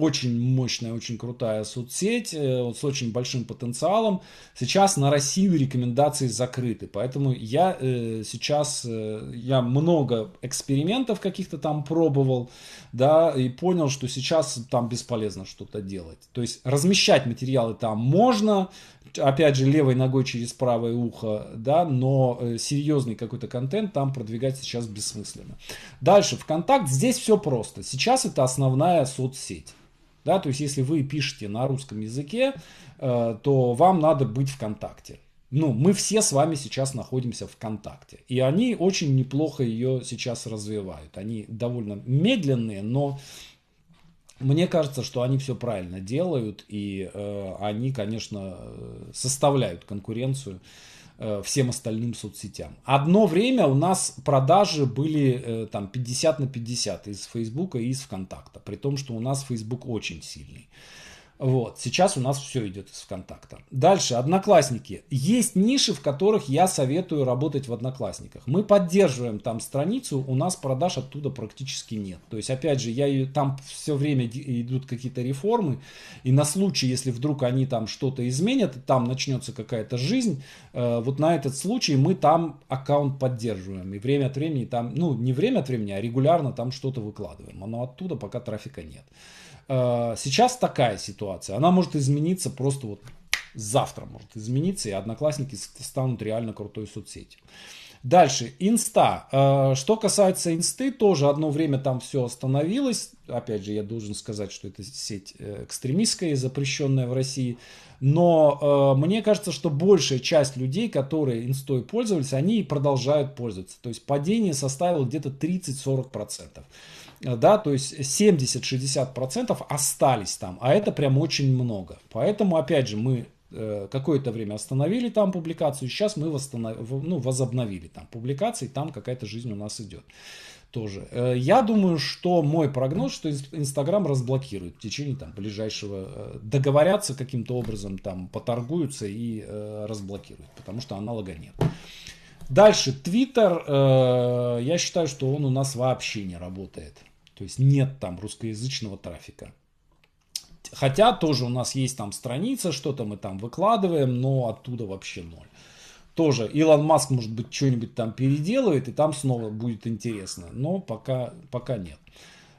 очень мощная, очень крутая соцсеть э, вот с очень большим потенциалом. Сейчас на Россию рекомендации закрыты, поэтому я э, сейчас, э, я много экспериментов каких-то там пробовал, да, и понял, что сейчас там бесполезно что-то делать. То есть размещать материалы там можно, опять же, левой ногой через правое ухо, да, но серьезный какой-то контент там продвигать сейчас бессмысленно. Дальше, ВКонтакт, здесь все просто. Сейчас это основная соцсеть. Да? То есть, если вы пишете на русском языке, э, то вам надо быть ВКонтакте. Ну, мы все с вами сейчас находимся ВКонтакте. И они очень неплохо ее сейчас развивают. Они довольно медленные, но мне кажется, что они все правильно делают. И э, они, конечно, э, составляют конкуренцию Э, всем остальным соцсетям. Одно время у нас продажи были э, там 50 на 50 из Фейсбука и из ВКонтакта, при том, что у нас Фейсбук очень сильный. Вот, сейчас у нас все идет из ВКонтакта. Дальше, Одноклассники. Есть ниши, в которых я советую работать в Одноклассниках. Мы поддерживаем там страницу, у нас продаж оттуда практически нет. То есть, опять же, я там все время идут какие-то реформы, и на случай, если вдруг они там что-то изменят, там начнется какая-то жизнь, э, вот на этот случай мы там аккаунт поддерживаем. И время от времени там, ну, не время от времени, а регулярно там что-то выкладываем. Но оттуда пока трафика нет. Э, сейчас такая ситуация. Она может измениться просто вот завтра может измениться, и одноклассники станут реально крутой соцсетью. Дальше, инста. Э, что касается инсты, тоже одно время там все остановилось. Опять же, я должен сказать, что это сеть э, экстремистская, и запрещенная в России. Но мне кажется, что большая часть людей, которые инстой пользовались, они продолжают пользоваться. То есть падение составило где-то 30-40% да, то есть 70-60% остались там, а это прям очень много. Поэтому, опять же, мы э, какое-то время остановили там публикацию, сейчас мы восстанов... ну, возобновили там публикации, там какая-то жизнь у нас идет тоже. Э, я думаю, что мой прогноз, что Инстаграм разблокирует в течение там, ближайшего... Э, договорятся каким-то образом, там, поторгуются и э, разблокируют, потому что аналога нет. Дальше, Твиттер, э, я считаю, что он у нас вообще не работает. То есть нет там русскоязычного трафика. Хотя тоже у нас есть там страница, что-то мы там выкладываем, но оттуда вообще ноль. Тоже Илон Маск, может быть, что-нибудь там переделает, и там снова будет интересно. Но пока, пока нет.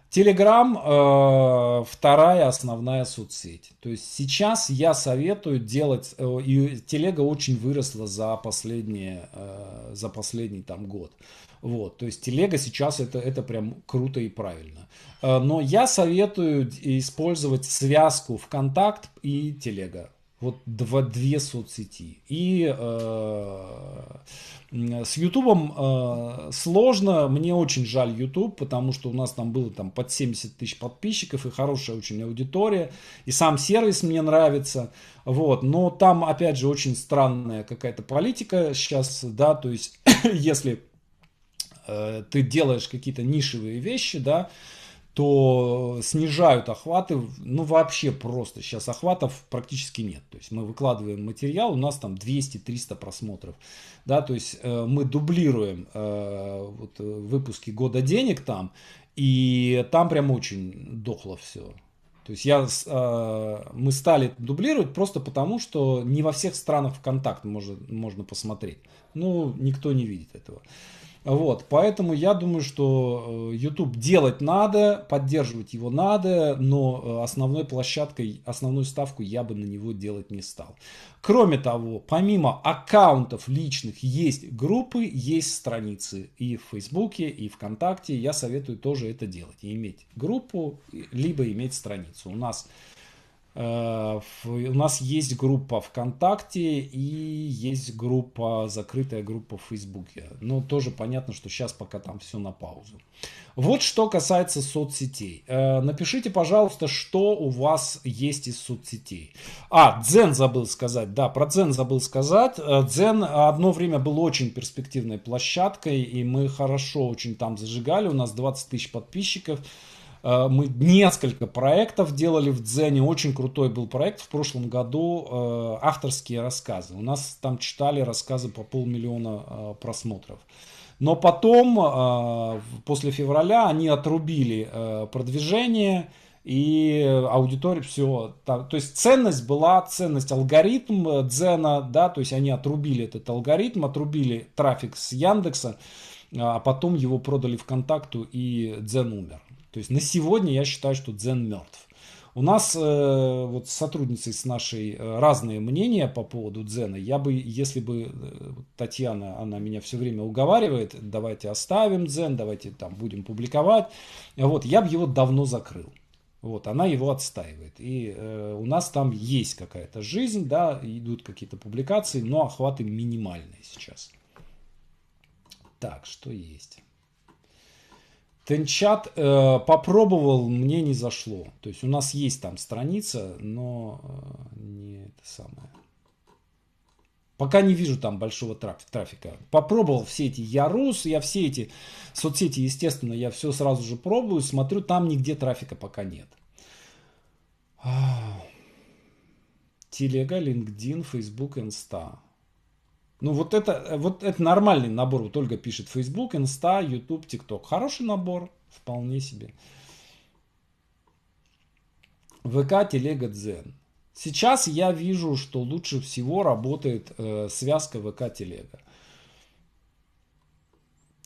Телеграм э, вторая основная соцсеть. То есть сейчас я советую делать, э, и телега очень выросла за последние, э, за последний там год. Вот, то есть телега сейчас это, это прям круто и правильно. Э, но я советую использовать связку ВКонтакт и телега. Вот два, две соцсети. И э, с Ютубом э, сложно. Мне очень жаль Ютуб, потому что у нас там было там под 70 тысяч подписчиков и хорошая очень аудитория. И сам сервис мне нравится. Вот. Но там, опять же, очень странная какая-то политика сейчас, да, то есть <coughs> если Э, ты делаешь какие-то нишевые вещи, да, то снижают охваты, ну вообще просто, сейчас охватов практически нет, то есть мы выкладываем материал, у нас там 200-300 просмотров, да, то есть э, мы дублируем э, вот, э, выпуски «Года денег» там, и там прям очень дохло все, то есть я, э, мы стали дублировать просто потому, что не во всех странах ВКонтакт можно, можно посмотреть. Ну, никто не видит этого. Вот, поэтому я думаю, что э, YouTube делать надо, поддерживать его надо, но э, основной площадкой, основную ставку я бы на него делать не стал. Кроме того, помимо аккаунтов личных, есть группы, есть страницы и в Фейсбуке, и ВКонтакте. Я советую тоже это делать, и иметь группу, либо иметь страницу. У нас Э, у нас есть группа ВКонтакте и есть группа, закрытая группа в Фейсбуке. Но тоже понятно, что сейчас пока там все на паузу. Вот что касается соцсетей. Э, напишите, пожалуйста, что у вас есть из соцсетей. А, Дзен забыл сказать. Да, про Дзен забыл сказать. Э, дзен одно время был очень перспективной площадкой, и мы хорошо очень там зажигали. У нас 20 тысяч подписчиков. Э, мы несколько проектов делали в Дзене. Очень крутой был проект в прошлом году. Э, авторские рассказы. У нас там читали рассказы по полмиллиона э, просмотров. Но потом, после февраля, они отрубили продвижение и аудитория все. то есть ценность была, ценность алгоритм Дзена, да, то есть они отрубили этот алгоритм, отрубили трафик с Яндекса, а потом его продали ВКонтакту и Дзен умер. То есть на сегодня я считаю, что дзен мертв. У нас э, вот с сотрудницей с нашей э, разные мнения по поводу дзена. Я бы, если бы э, Татьяна, она меня все время уговаривает, давайте оставим дзен, давайте там будем публиковать. Вот, я бы его давно закрыл. Вот, она его отстаивает. И э, у нас там есть какая-то жизнь, да, идут какие-то публикации, но охваты минимальные сейчас. Так, что есть? Тенчат э, попробовал, мне не зашло. То есть у нас есть там страница, но э, не это самое. Пока не вижу там большого траф трафика. Попробовал все эти Ярус, я все эти соцсети, естественно, я все сразу же пробую, смотрю, там нигде трафика пока нет. Телега, LinkedIn, Facebook, Insta. Ну вот это, э, вот это нормальный набор. Вот Ольга пишет Facebook, Insta, YouTube, TikTok. Хороший набор, вполне себе. ВК, Телега, Дзен. Сейчас я вижу, что лучше всего работает э, связка ВК-телега.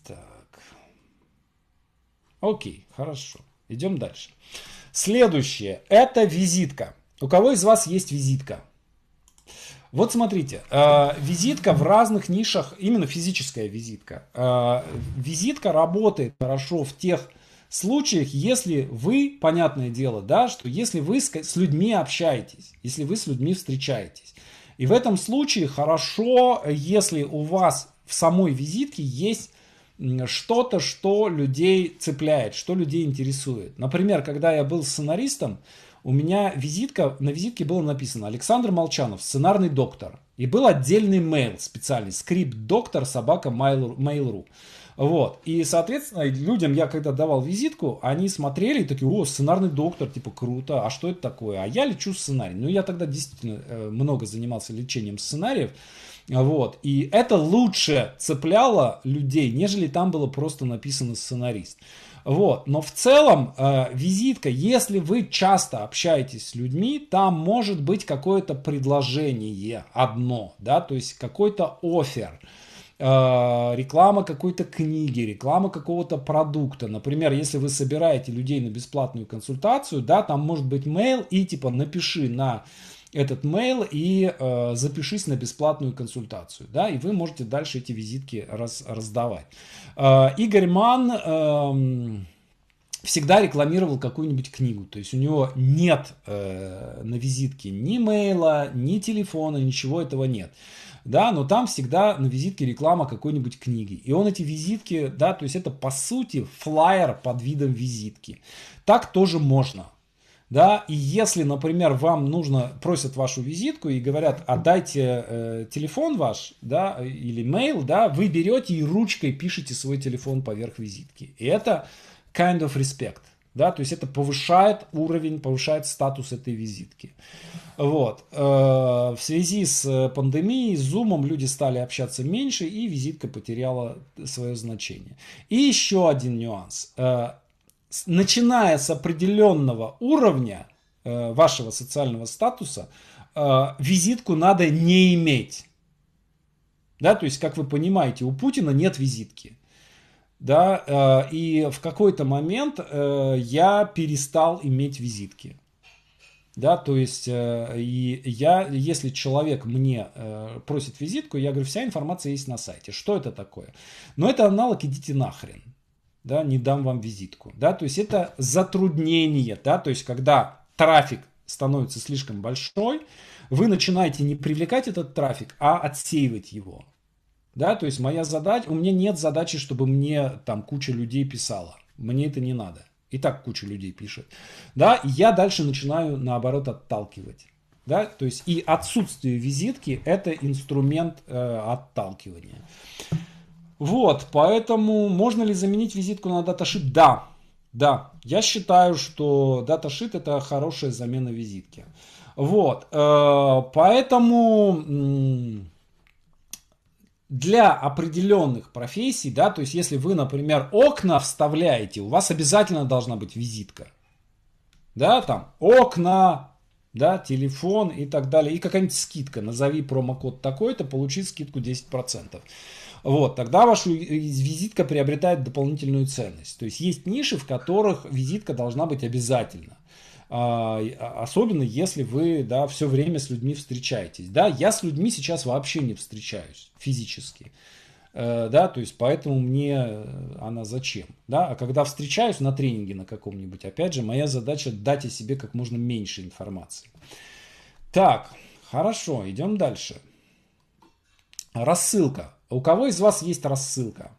Так. Окей, хорошо. Идем дальше. Следующее. Это визитка. У кого из вас есть визитка? Вот смотрите, э, визитка в разных нишах, именно физическая визитка. Э, визитка работает хорошо в тех случаях, если вы, понятное дело, да, что если вы с, с людьми общаетесь, если вы с людьми встречаетесь. И в этом случае хорошо, если у вас в самой визитке есть что-то, что людей цепляет, что людей интересует. Например, когда я был сценаристом, у меня визитка, на визитке было написано Александр Молчанов, сценарный доктор. И был отдельный mail специальный, скрипт доктор собака mail.ru. Вот. И, соответственно, людям я когда давал визитку, они смотрели и такие, о, сценарный доктор, типа, круто, а что это такое? А я лечу сценарий. Ну, я тогда действительно э, много занимался лечением сценариев. Вот. И это лучше цепляло людей, нежели там было просто написано сценарист. Вот. Но в целом э, визитка, если вы часто общаетесь с людьми, там может быть какое-то предложение одно, да, то есть какой-то офер э, реклама какой-то книги, реклама какого-то продукта. Например, если вы собираете людей на бесплатную консультацию, да, там может быть mail и типа напиши на этот mail и э, запишись на бесплатную консультацию, да, и вы можете дальше эти визитки раз, раздавать. Э, Игорь Ман... Э, всегда рекламировал какую-нибудь книгу. То есть у него нет э, на визитке ни мейла, ни телефона, ничего этого нет. Да, но там всегда на визитке реклама какой-нибудь книги. И он эти визитки, да, то есть это по сути флайер под видом визитки. Так тоже можно. Да, и если, например, вам нужно, просят вашу визитку и говорят, отдайте э, телефон ваш, да, или mail, да, вы берете и ручкой пишете свой телефон поверх визитки. И это kind of respect, да, то есть это повышает уровень, повышает статус этой визитки. Вот. Э, в связи с э, пандемией, с зумом люди стали общаться меньше, и визитка потеряла э, свое значение. И еще один нюанс. Э, начиная с определенного уровня э, вашего социального статуса, э, визитку надо не иметь. Да, то есть, как вы понимаете, у Путина нет визитки. Да, э, и в какой-то момент я перестал иметь визитки. Да, то есть, и я, если человек мне просит визитку, я говорю, вся информация есть на сайте. Что это такое? Но ну, это аналог «идите нахрен» да, не дам вам визитку, да, то есть это затруднение, да, то есть когда трафик становится слишком большой, вы начинаете не привлекать этот трафик, а отсеивать его, да, то есть моя задача, у меня нет задачи, чтобы мне там куча людей писала, мне это не надо, и так куча людей пишет, да, и я дальше начинаю наоборот отталкивать. Да? То есть и отсутствие визитки – это инструмент э, отталкивания. Вот, поэтому можно ли заменить визитку на даташит? Да, да, я считаю, что даташит это хорошая замена визитки. Вот, э, поэтому для определенных профессий, да, то есть если вы, например, окна вставляете, у вас обязательно должна быть визитка. Да, там окна, да, телефон и так далее. И какая-нибудь скидка. Назови промокод такой-то, получи скидку 10% вот, тогда ваша визитка приобретает дополнительную ценность. То есть есть ниши, в которых визитка должна быть обязательно а, а, особенно если вы да, все время с людьми встречаетесь. Да, я с людьми сейчас вообще не встречаюсь физически. Э, да, то есть поэтому мне э, она зачем, да, а когда встречаюсь на тренинге на каком-нибудь, опять же, моя задача дать о себе как можно меньше информации. Так, хорошо, идем дальше. Рассылка. У кого из вас есть рассылка?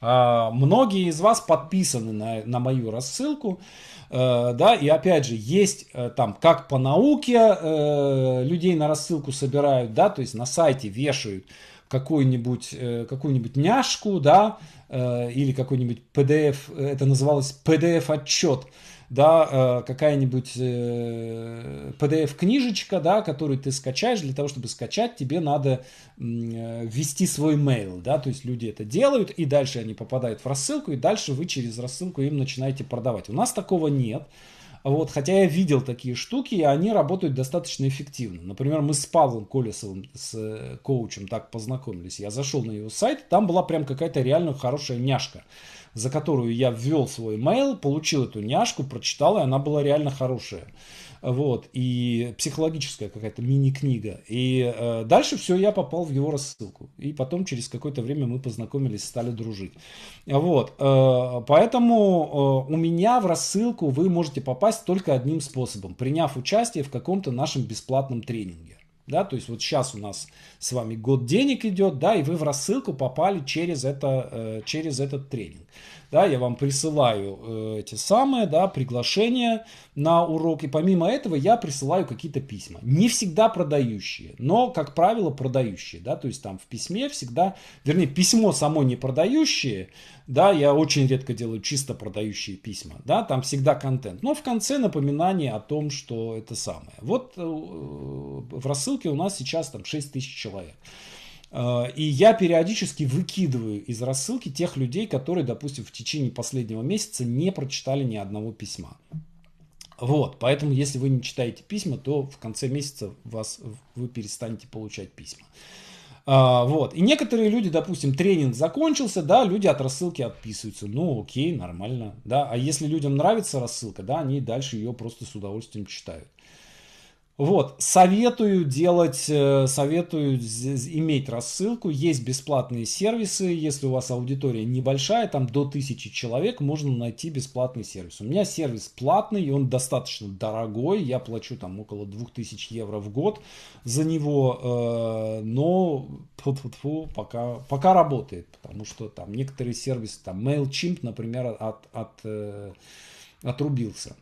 А, многие из вас подписаны на, на мою рассылку, э, да, и опять же, есть э, там, как по науке э, людей на рассылку собирают, да, то есть на сайте вешают какую-нибудь э, какую-нибудь няшку, да, э, или какой-нибудь PDF, э, это называлось PDF-отчет, да, э, какая-нибудь PDF-книжечка, э, да, которую ты скачаешь, для того, чтобы скачать, тебе надо э, ввести свой mail, да, то есть люди это делают, и дальше они попадают в рассылку, и дальше вы через рассылку им начинаете продавать. У нас такого нет. Вот, хотя я видел такие штуки, и они работают достаточно эффективно. Например, мы с Павлом Колесовым, с коучем так познакомились. Я зашел на его сайт, там была прям какая-то реально хорошая няшка за которую я ввел свой mail, получил эту няшку, прочитал, и она была реально хорошая. Вот, и психологическая какая-то мини-книга. И э, дальше все, я попал в его рассылку. И потом через какое-то время мы познакомились, стали дружить. Вот, э, поэтому э, у меня в рассылку вы можете попасть только одним способом, приняв участие в каком-то нашем бесплатном тренинге да, то есть вот сейчас у нас с вами год денег идет, да, и вы в рассылку попали через, это, э, через этот тренинг да, я вам присылаю э, эти самые, да, приглашения на урок, и помимо этого я присылаю какие-то письма. Не всегда продающие, но, как правило, продающие, да, то есть там в письме всегда, вернее, письмо само не продающее, да, я очень редко делаю чисто продающие письма, да, там всегда контент, но в конце напоминание о том, что это самое. Вот э, в рассылке у нас сейчас там 6 тысяч человек. Э, и я периодически выкидываю из рассылки тех людей, которые, допустим, в течение последнего месяца не прочитали ни одного письма. Вот, поэтому если вы не читаете письма, то в конце месяца вас, вы перестанете получать письма. Э, вот. И некоторые люди, допустим, тренинг закончился, да, люди от рассылки отписываются. Ну, окей, нормально, да. А если людям нравится рассылка, да, они дальше ее просто с удовольствием читают. Вот, советую делать, э, советую иметь рассылку. Есть бесплатные сервисы. Если у вас аудитория небольшая, там до тысячи человек, можно найти бесплатный сервис. У меня сервис платный, он достаточно дорогой. Я плачу там около 2000 евро в год за него. Э, но тьфу -тьфу пока, пока работает. Потому что там некоторые сервисы, там MailChimp, например, от, от, э, отрубился.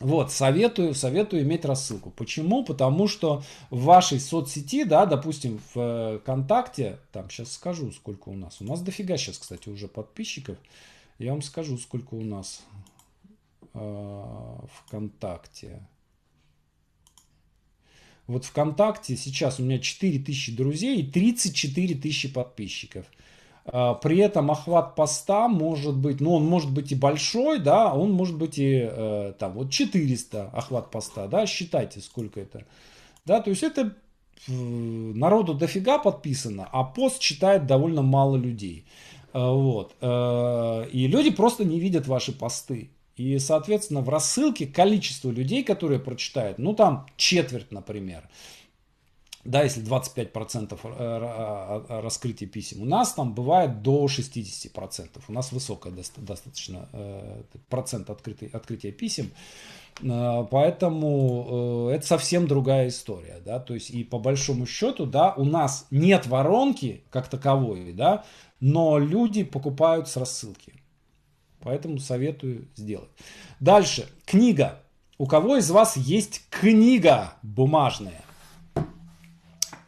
Вот, советую, советую иметь рассылку. Почему? Потому что в вашей соцсети, да, допустим, в э, ВКонтакте, там сейчас скажу, сколько у нас. У нас дофига сейчас, кстати, уже подписчиков. Я вам скажу, сколько у нас э, ВКонтакте. Вот ВКонтакте сейчас у меня 4000 друзей и 34 тысячи подписчиков. Э, при этом охват поста может быть, ну он может быть и большой, да, а он может быть и э, там вот 400 охват поста, да, считайте сколько это. Да, то есть это э, народу дофига подписано, а пост читает довольно мало людей. Вот. И люди просто не видят ваши посты. И, соответственно, в рассылке количество людей, которые прочитают, ну там четверть, например, да, если 25% э, а, а, раскрытия писем. У нас там бывает до 60%. У нас высокая достаточно э, процент открытия, открытия писем. Э, поэтому это совсем другая история, да, то есть и по большому счету, да, у нас нет воронки как таковой, да, но люди покупают с рассылки. Поэтому советую сделать. Дальше. Книга. У кого из вас есть книга бумажная?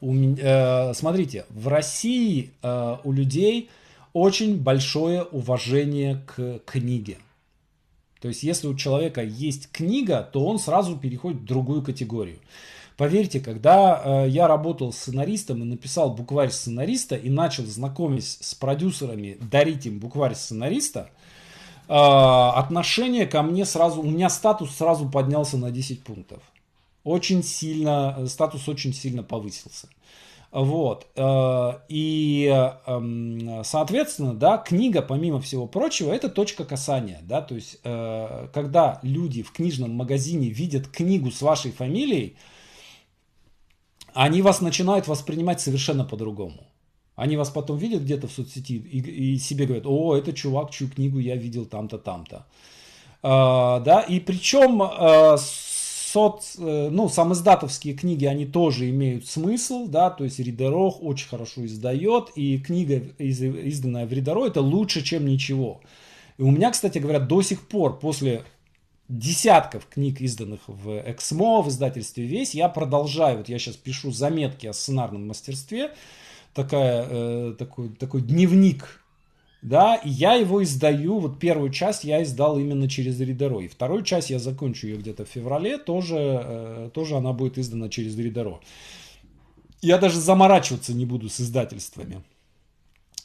У, э, смотрите, в России э, у людей очень большое уважение к книге. То есть, если у человека есть книга, то он сразу переходит в другую категорию. Поверьте, когда э, я работал сценаристом и написал букварь сценариста и начал знакомить с продюсерами, дарить им букварь сценариста, э, отношение ко мне сразу, у меня статус сразу поднялся на 10 пунктов очень сильно, э, статус очень сильно повысился. Вот. Э, и, эм, соответственно, да, книга, помимо всего прочего, это точка касания. Да? То есть, э, когда люди в книжном магазине видят книгу с вашей фамилией, они вас начинают воспринимать совершенно по-другому. Они вас потом видят где-то в соцсети и, и себе говорят, о, это чувак, чью книгу я видел там-то, там-то. А, да, и причем соц, э, ну, самоиздатовские книги, они тоже имеют смысл, да, то есть Ридерох очень хорошо издает, и книга, из изданная в Ридеро, это лучше, чем ничего. И у меня, кстати говоря, до сих пор, после десятков книг, изданных в Эксмо, в издательстве «Весь», я продолжаю, вот я сейчас пишу заметки о сценарном мастерстве, такая, э, такой, такой дневник да, и я его издаю, вот первую часть я издал именно через Ридеро. И вторую часть я закончу ее где-то в феврале, тоже, э, тоже она будет издана через Ридеро. Я даже заморачиваться не буду с издательствами.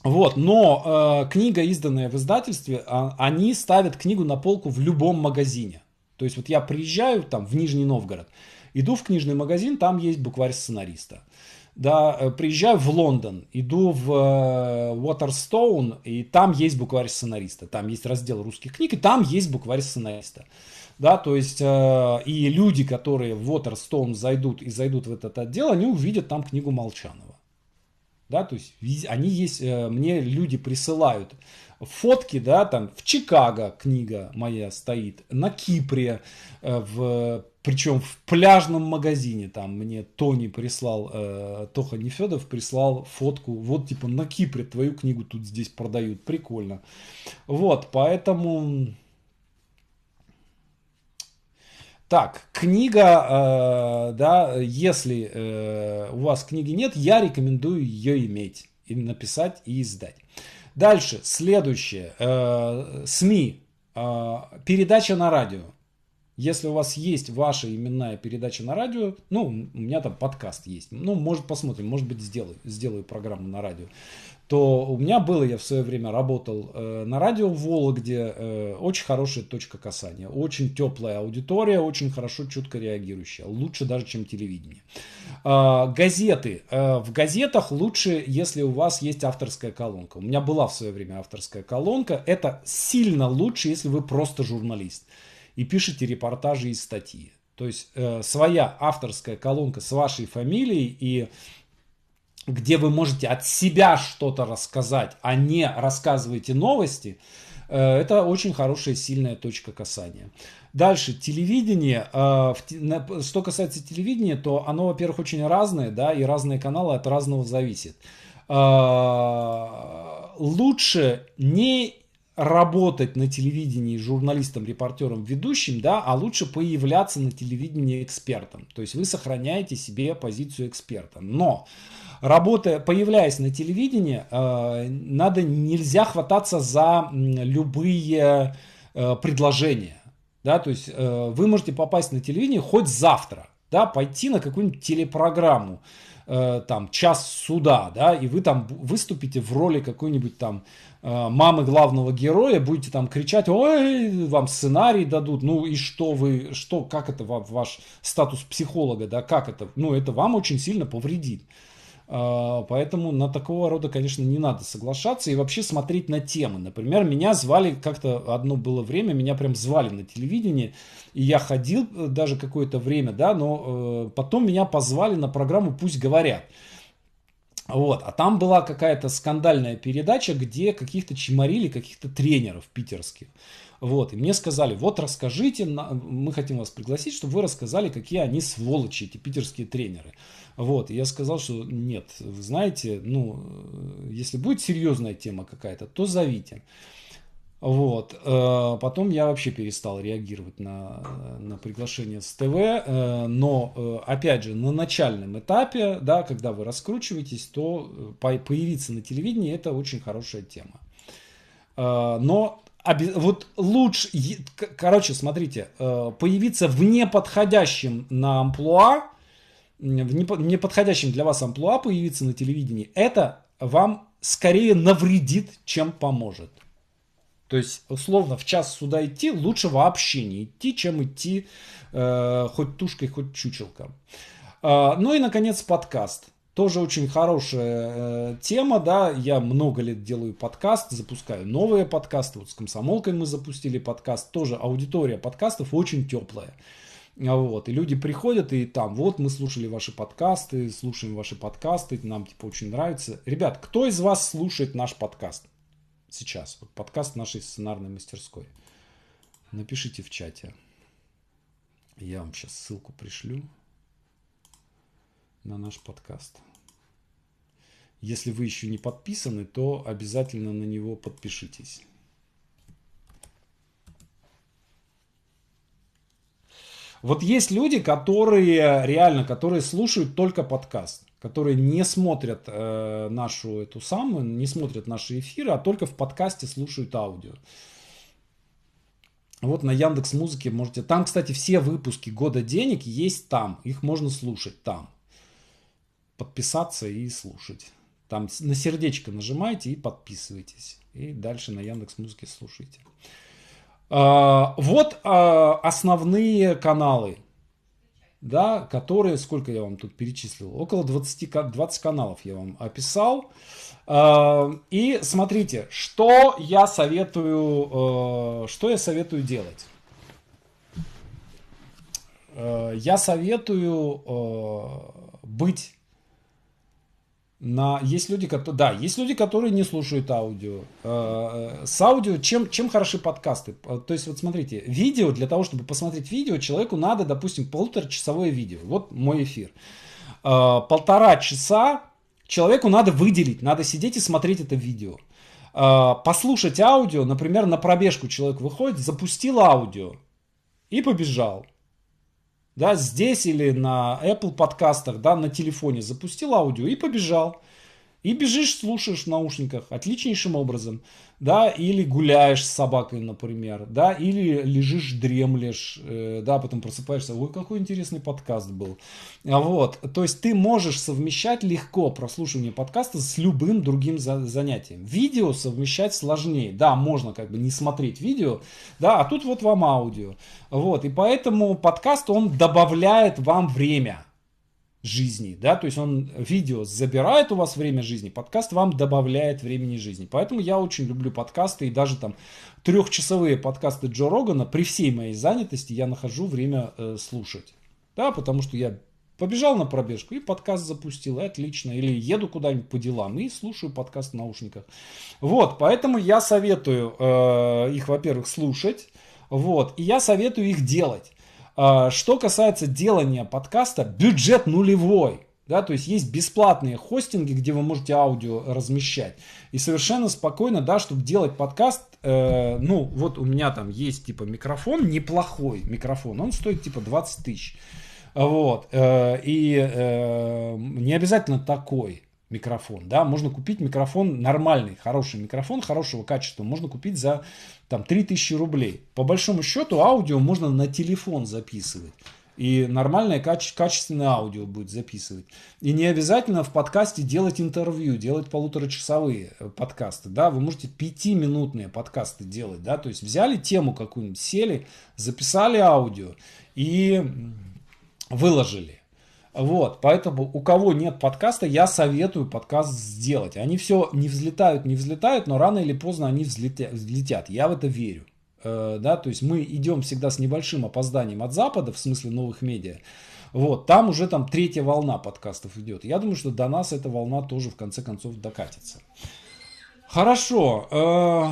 Вот, но э, книга, изданная в издательстве, э, они ставят книгу на полку в любом магазине. То есть вот я приезжаю там в Нижний Новгород, иду в книжный магазин, там есть букварь сценариста да, э, приезжаю в Лондон, иду в э, Waterstone, и там есть букварь сценариста, там есть раздел русских книг, и там есть букварь сценариста. Да, то есть э, и люди, которые в Waterstone зайдут и зайдут в этот отдел, они увидят там книгу Молчанова. Да, то есть они есть, э, мне люди присылают фотки, да, там в Чикаго книга моя стоит, на Кипре, э, в, причем в пляжном магазине, там мне Тони прислал, э, Тоха Нефедов прислал фотку, вот типа на Кипре твою книгу тут здесь продают, прикольно. Вот, поэтому... Так, книга, э, да, если э, у вас книги нет, я рекомендую ее иметь, и написать и издать. Дальше, следующее. Э, СМИ. Э, передача на радио. Если у вас есть ваша именная передача на радио, ну, у меня там подкаст есть, ну, может, посмотрим, может быть, сделаю, сделаю программу на радио, то у меня было, я в свое время работал э, на радио в Вологде, э, очень хорошая точка касания, очень теплая аудитория, очень хорошо, чутко реагирующая, лучше даже, чем телевидение. Э, газеты. Э, в газетах лучше, если у вас есть авторская колонка. У меня была в свое время авторская колонка, это сильно лучше, если вы просто журналист и пишете репортажи и статьи. То есть э, своя авторская колонка с вашей фамилией и где вы можете от себя что-то рассказать, а не рассказываете новости, э, это очень хорошая, сильная точка касания. Дальше, телевидение. Э, что касается телевидения, то оно, во-первых, очень разное, да, и разные каналы от разного зависит. Э, лучше не работать на телевидении журналистом, репортером, ведущим, да, а лучше появляться на телевидении экспертом. То есть вы сохраняете себе позицию эксперта. Но работая, появляясь на телевидении, э, надо нельзя хвататься за любые э, предложения. Да, то есть э, вы можете попасть на телевидение хоть завтра, да, пойти на какую-нибудь телепрограмму, э, там час суда, да, и вы там выступите в роли какой-нибудь там э, мамы главного героя, будете там кричать, ой, вам сценарий дадут, ну и что вы, что, как это ваш статус психолога, да, как это, ну это вам очень сильно повредит. Э, поэтому на такого рода, конечно, не надо соглашаться и вообще смотреть на темы. Например, меня звали, как-то одно было время, меня прям звали на телевидении и я ходил э, даже какое-то время, да, но э, потом меня позвали на программу «Пусть говорят». Вот, а там была какая-то скандальная передача, где каких-то чморили, каких-то тренеров питерских. Вот, и мне сказали, вот расскажите, мы хотим вас пригласить, чтобы вы рассказали, какие они сволочи, эти питерские тренеры. Вот, и я сказал, что нет, вы знаете, ну, э, если будет серьезная тема какая-то, то зовите. Вот. Э, потом я вообще перестал реагировать на, на приглашение с ТВ. Э, но, э, опять же, на начальном этапе, да, когда вы раскручиваетесь, то появиться на телевидении – это очень хорошая тема. Но вот лучше, короче, смотрите, появиться в неподходящем на амплуа, в неподходящем для вас амплуа появиться на телевидении, это вам скорее навредит, чем поможет. То есть, условно, в час сюда идти лучше вообще не идти, чем идти э, хоть тушкой, хоть чучелком. Э, ну и, наконец, подкаст. Тоже очень хорошая э, тема, да, я много лет делаю подкаст, запускаю новые подкасты, вот с Комсомолкой мы запустили подкаст, тоже аудитория подкастов очень теплая. А вот, и люди приходят и там, вот мы слушали ваши подкасты, слушаем ваши подкасты, нам типа очень нравится. Ребят, кто из вас слушает наш подкаст? сейчас. Вот подкаст нашей сценарной мастерской. Напишите в чате. Я вам сейчас ссылку пришлю на наш подкаст. Если вы еще не подписаны, то обязательно на него подпишитесь. Вот есть люди, которые реально, которые слушают только подкаст которые не смотрят э, нашу эту самую, не смотрят наши эфиры, а только в подкасте слушают аудио. Вот на Яндекс Музыке можете. Там, кстати, все выпуски года денег есть там. Их можно слушать там. Подписаться и слушать. Там на сердечко нажимаете и подписывайтесь. И дальше на Яндекс Музыке слушайте. А, вот а, основные каналы да, которые, сколько я вам тут перечислил, около 20, 20 каналов я вам описал. А, и смотрите, что я советую, э, что я советую делать. Э, я советую э, быть на есть люди, которые да, есть люди, которые не слушают аудио. Э, э, с аудио чем чем хороши подкасты? Э, то есть вот смотрите, видео для того, чтобы посмотреть видео, человеку надо, допустим, полуторачасовое видео. Вот мой эфир. Полтора часа человеку надо выделить, надо сидеть и смотреть это видео. Послушать аудио, например, на пробежку человек выходит, запустил аудио и побежал да, здесь или на Apple подкастах, да, на телефоне запустил аудио и побежал. И бежишь, слушаешь в наушниках отличнейшим образом, да, или гуляешь с собакой, например, да, или лежишь, дремлешь, э, да, потом просыпаешься, ой, какой интересный подкаст был. А вот, то есть ты можешь совмещать легко прослушивание подкаста с любым другим за занятием. Видео совмещать сложнее, да, можно как бы не смотреть видео, да, а тут вот вам аудио. Вот, и поэтому подкаст, он добавляет вам время, жизни, да, то есть он видео забирает у вас время жизни, подкаст вам добавляет времени жизни. Поэтому я очень люблю подкасты и даже там трехчасовые подкасты Джо Рогана при всей моей занятости я нахожу время э, слушать, да, потому что я побежал на пробежку и подкаст запустил, и отлично, или еду куда-нибудь по делам и слушаю подкаст в наушниках. Вот, поэтому я советую э, их, во-первых, слушать, вот, и я советую их делать. А, что касается делания подкаста, бюджет нулевой. Да, то есть есть бесплатные хостинги, где вы можете аудио размещать. И совершенно спокойно, да, чтобы делать подкаст, э, ну, вот у меня там есть типа микрофон, неплохой микрофон, он стоит типа 20 тысяч. Вот. Э, и э, не обязательно такой микрофон, да, можно купить микрофон нормальный, хороший микрофон, хорошего качества, можно купить за там 3000 рублей. По большому счету аудио можно на телефон записывать. И нормальное каче- качественное аудио будет записывать. И не обязательно в подкасте делать интервью, делать полуторачасовые э, подкасты. Да? Вы можете пятиминутные подкасты делать. Да? То есть взяли тему какую-нибудь, сели, записали аудио и выложили. Вот, поэтому у кого нет подкаста, я советую подкаст сделать. Они все не взлетают, не взлетают, но рано или поздно они взлетят. Я в это верю. Э, да, то есть мы идем всегда с небольшим опозданием от Запада, в смысле новых медиа. Вот, там уже там третья волна подкастов идет. Я думаю, что до нас эта волна тоже в конце концов докатится. Хорошо. Э,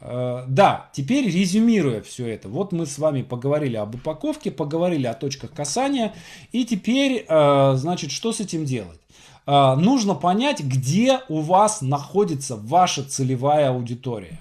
Э, да, теперь резюмируя все это, вот мы с вами поговорили об упаковке, поговорили о точках касания, и теперь, э, значит, что с этим делать? Э, нужно понять, где у вас находится ваша целевая аудитория.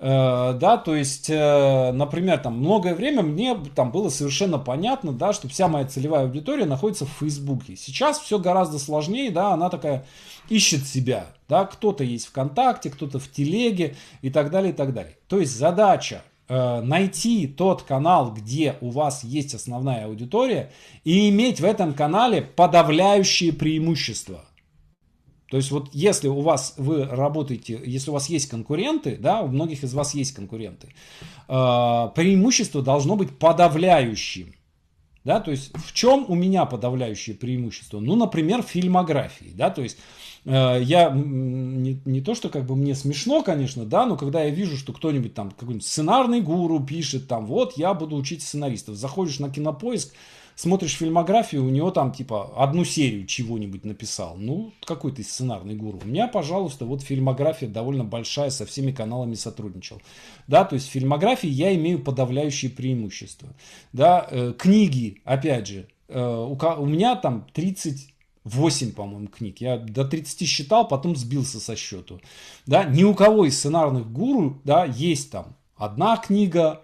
Да, то есть, например, там многое время мне там было совершенно понятно, да, что вся моя целевая аудитория находится в Фейсбуке. Сейчас все гораздо сложнее, да, она такая ищет себя, да, кто-то есть ВКонтакте, кто-то в Телеге и так далее, и так далее. То есть задача э, найти тот канал, где у вас есть основная аудитория и иметь в этом канале подавляющие преимущества. То есть вот если у вас вы работаете, если у вас есть конкуренты, да, у многих из вас есть конкуренты, э, преимущество должно быть подавляющим. Да, то есть в чем у меня подавляющее преимущество? Ну, например, фильмографии, да, то есть Э, я не, не то, что как бы мне смешно, конечно, да, но когда я вижу, что кто-нибудь там, какой-нибудь сценарный гуру пишет там, вот, я буду учить сценаристов. Заходишь на кинопоиск, смотришь фильмографию, у него там типа одну серию чего-нибудь написал. Ну, какой ты сценарный гуру. У меня, пожалуйста, вот фильмография довольно большая, со всеми каналами сотрудничал. Да, то есть в фильмографии я имею подавляющие преимущества. Да, э, книги, опять же, э, у, у меня там 30 8, по-моему, книг. Я до 30 считал, потом сбился со счету. Да, ни у кого из сценарных гуру, да, есть там одна книга,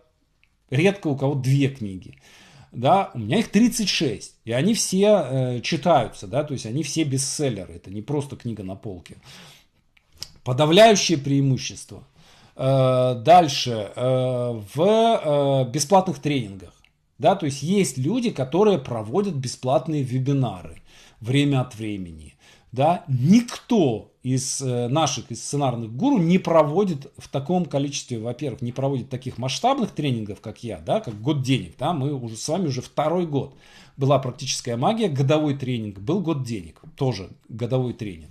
редко у кого две книги. Да, у меня их 36, и они все э, читаются, да, то есть они все бестселлеры, это не просто книга на полке. Подавляющее преимущество. Э, дальше, э, в э, бесплатных тренингах, да, то есть есть люди, которые проводят бесплатные вебинары – время от времени. Да? Никто из э, наших из сценарных гуру не проводит в таком количестве, во-первых, не проводит таких масштабных тренингов, как я, да, как год денег. Да? Мы уже с вами уже второй год. Была практическая магия, годовой тренинг, был год денег, тоже годовой тренинг.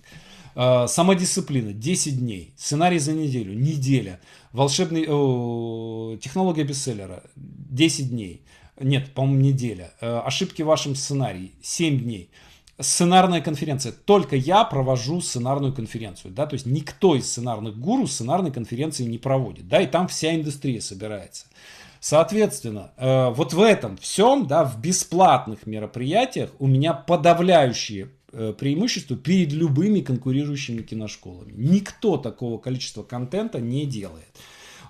Э, самодисциплина 10 дней, сценарий за неделю, неделя, волшебный, э, технология бестселлера 10 дней, нет, по-моему, неделя, э, ошибки в вашем сценарии 7 дней – сценарная конференция. Только я провожу сценарную конференцию, да, то есть никто из сценарных гуру сценарной конференции не проводит, да, и там вся индустрия собирается. Соответственно, э, вот в этом всем, да, в бесплатных мероприятиях у меня подавляющее э, преимущество перед любыми конкурирующими киношколами. Никто такого количества контента не делает.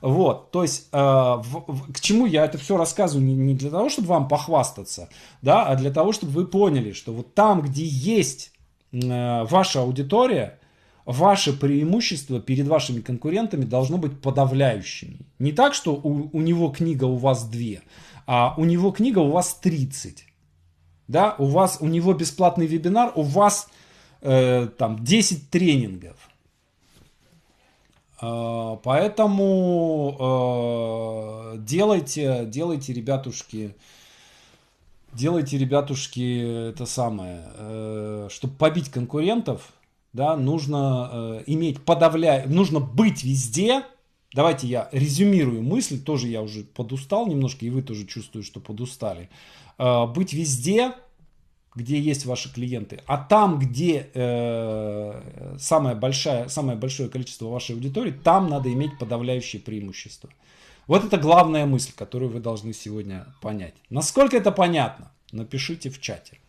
Вот, то есть, э, в, в, к чему я это все рассказываю, не, не для того, чтобы вам похвастаться, да, а для того, чтобы вы поняли, что вот там, где есть э, ваша аудитория, ваше преимущество перед вашими конкурентами должно быть подавляющими. Не так, что у, у него книга у вас две, а у него книга у вас 30. Да, у вас, у него бесплатный вебинар, у вас э, там 10 тренингов. Э, поэтому э, делайте, делайте, ребятушки, делайте, ребятушки, это самое. Э, Чтобы побить конкурентов, да, нужно иметь подавля... нужно быть везде. Давайте я резюмирую мысль, тоже я уже подустал немножко, и вы тоже чувствую, что подустали. Быть везде, где есть ваши клиенты, а там, где э, самое, большое, самое большое количество вашей аудитории, там надо иметь подавляющее преимущество. Вот это главная мысль, которую вы должны сегодня понять. Насколько это понятно, напишите в чате.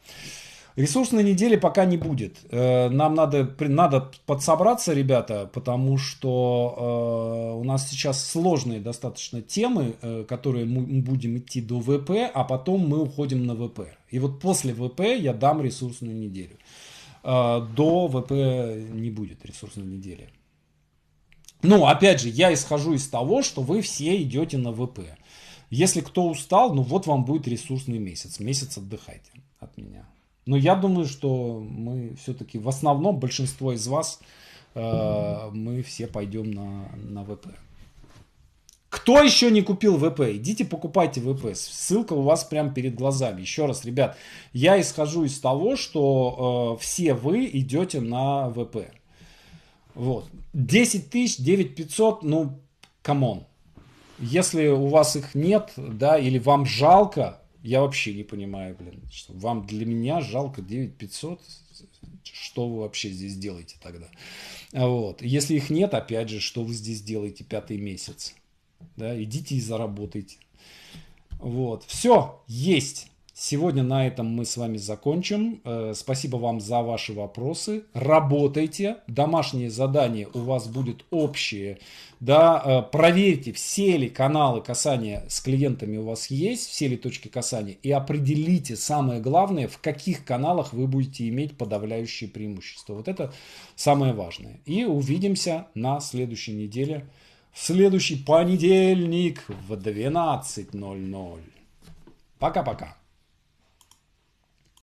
Ресурсной недели пока не будет. Э, нам надо, надо подсобраться, ребята, потому что э, у нас сейчас сложные достаточно темы, э, которые мы будем идти до ВП, а потом мы уходим на ВП. И вот после ВП я дам ресурсную неделю. До ВП не будет ресурсной недели. Ну, опять же, я исхожу из того, что вы все идете на ВП. Если кто устал, ну вот вам будет ресурсный месяц. Месяц отдыхайте от меня. Но я думаю, что мы все-таки в основном, большинство из вас, э, мы все пойдем на, на ВП. Кто еще не купил ВП, идите покупайте ВП. Ссылка у вас прямо перед глазами. Еще раз, ребят, я исхожу из того, что э, все вы идете на ВП. Вот. 10 тысяч, 9 500, ну, камон. Если у вас их нет, да, или вам жалко, я вообще не понимаю, блин, что вам для меня жалко 9500, что вы вообще здесь делаете тогда? Вот. Если их нет, опять же, что вы здесь делаете пятый месяц? Да, идите и заработайте. Вот, все, есть. Сегодня на этом мы с вами закончим. Э, спасибо вам за ваши вопросы. Работайте. Домашние задания у вас будет общее. Да, э, проверьте, все ли каналы касания с клиентами у вас есть, все ли точки касания. И определите самое главное, в каких каналах вы будете иметь подавляющие преимущества. Вот это самое важное. И увидимся на следующей неделе. В следующий понедельник в 12.00. Пока-пока.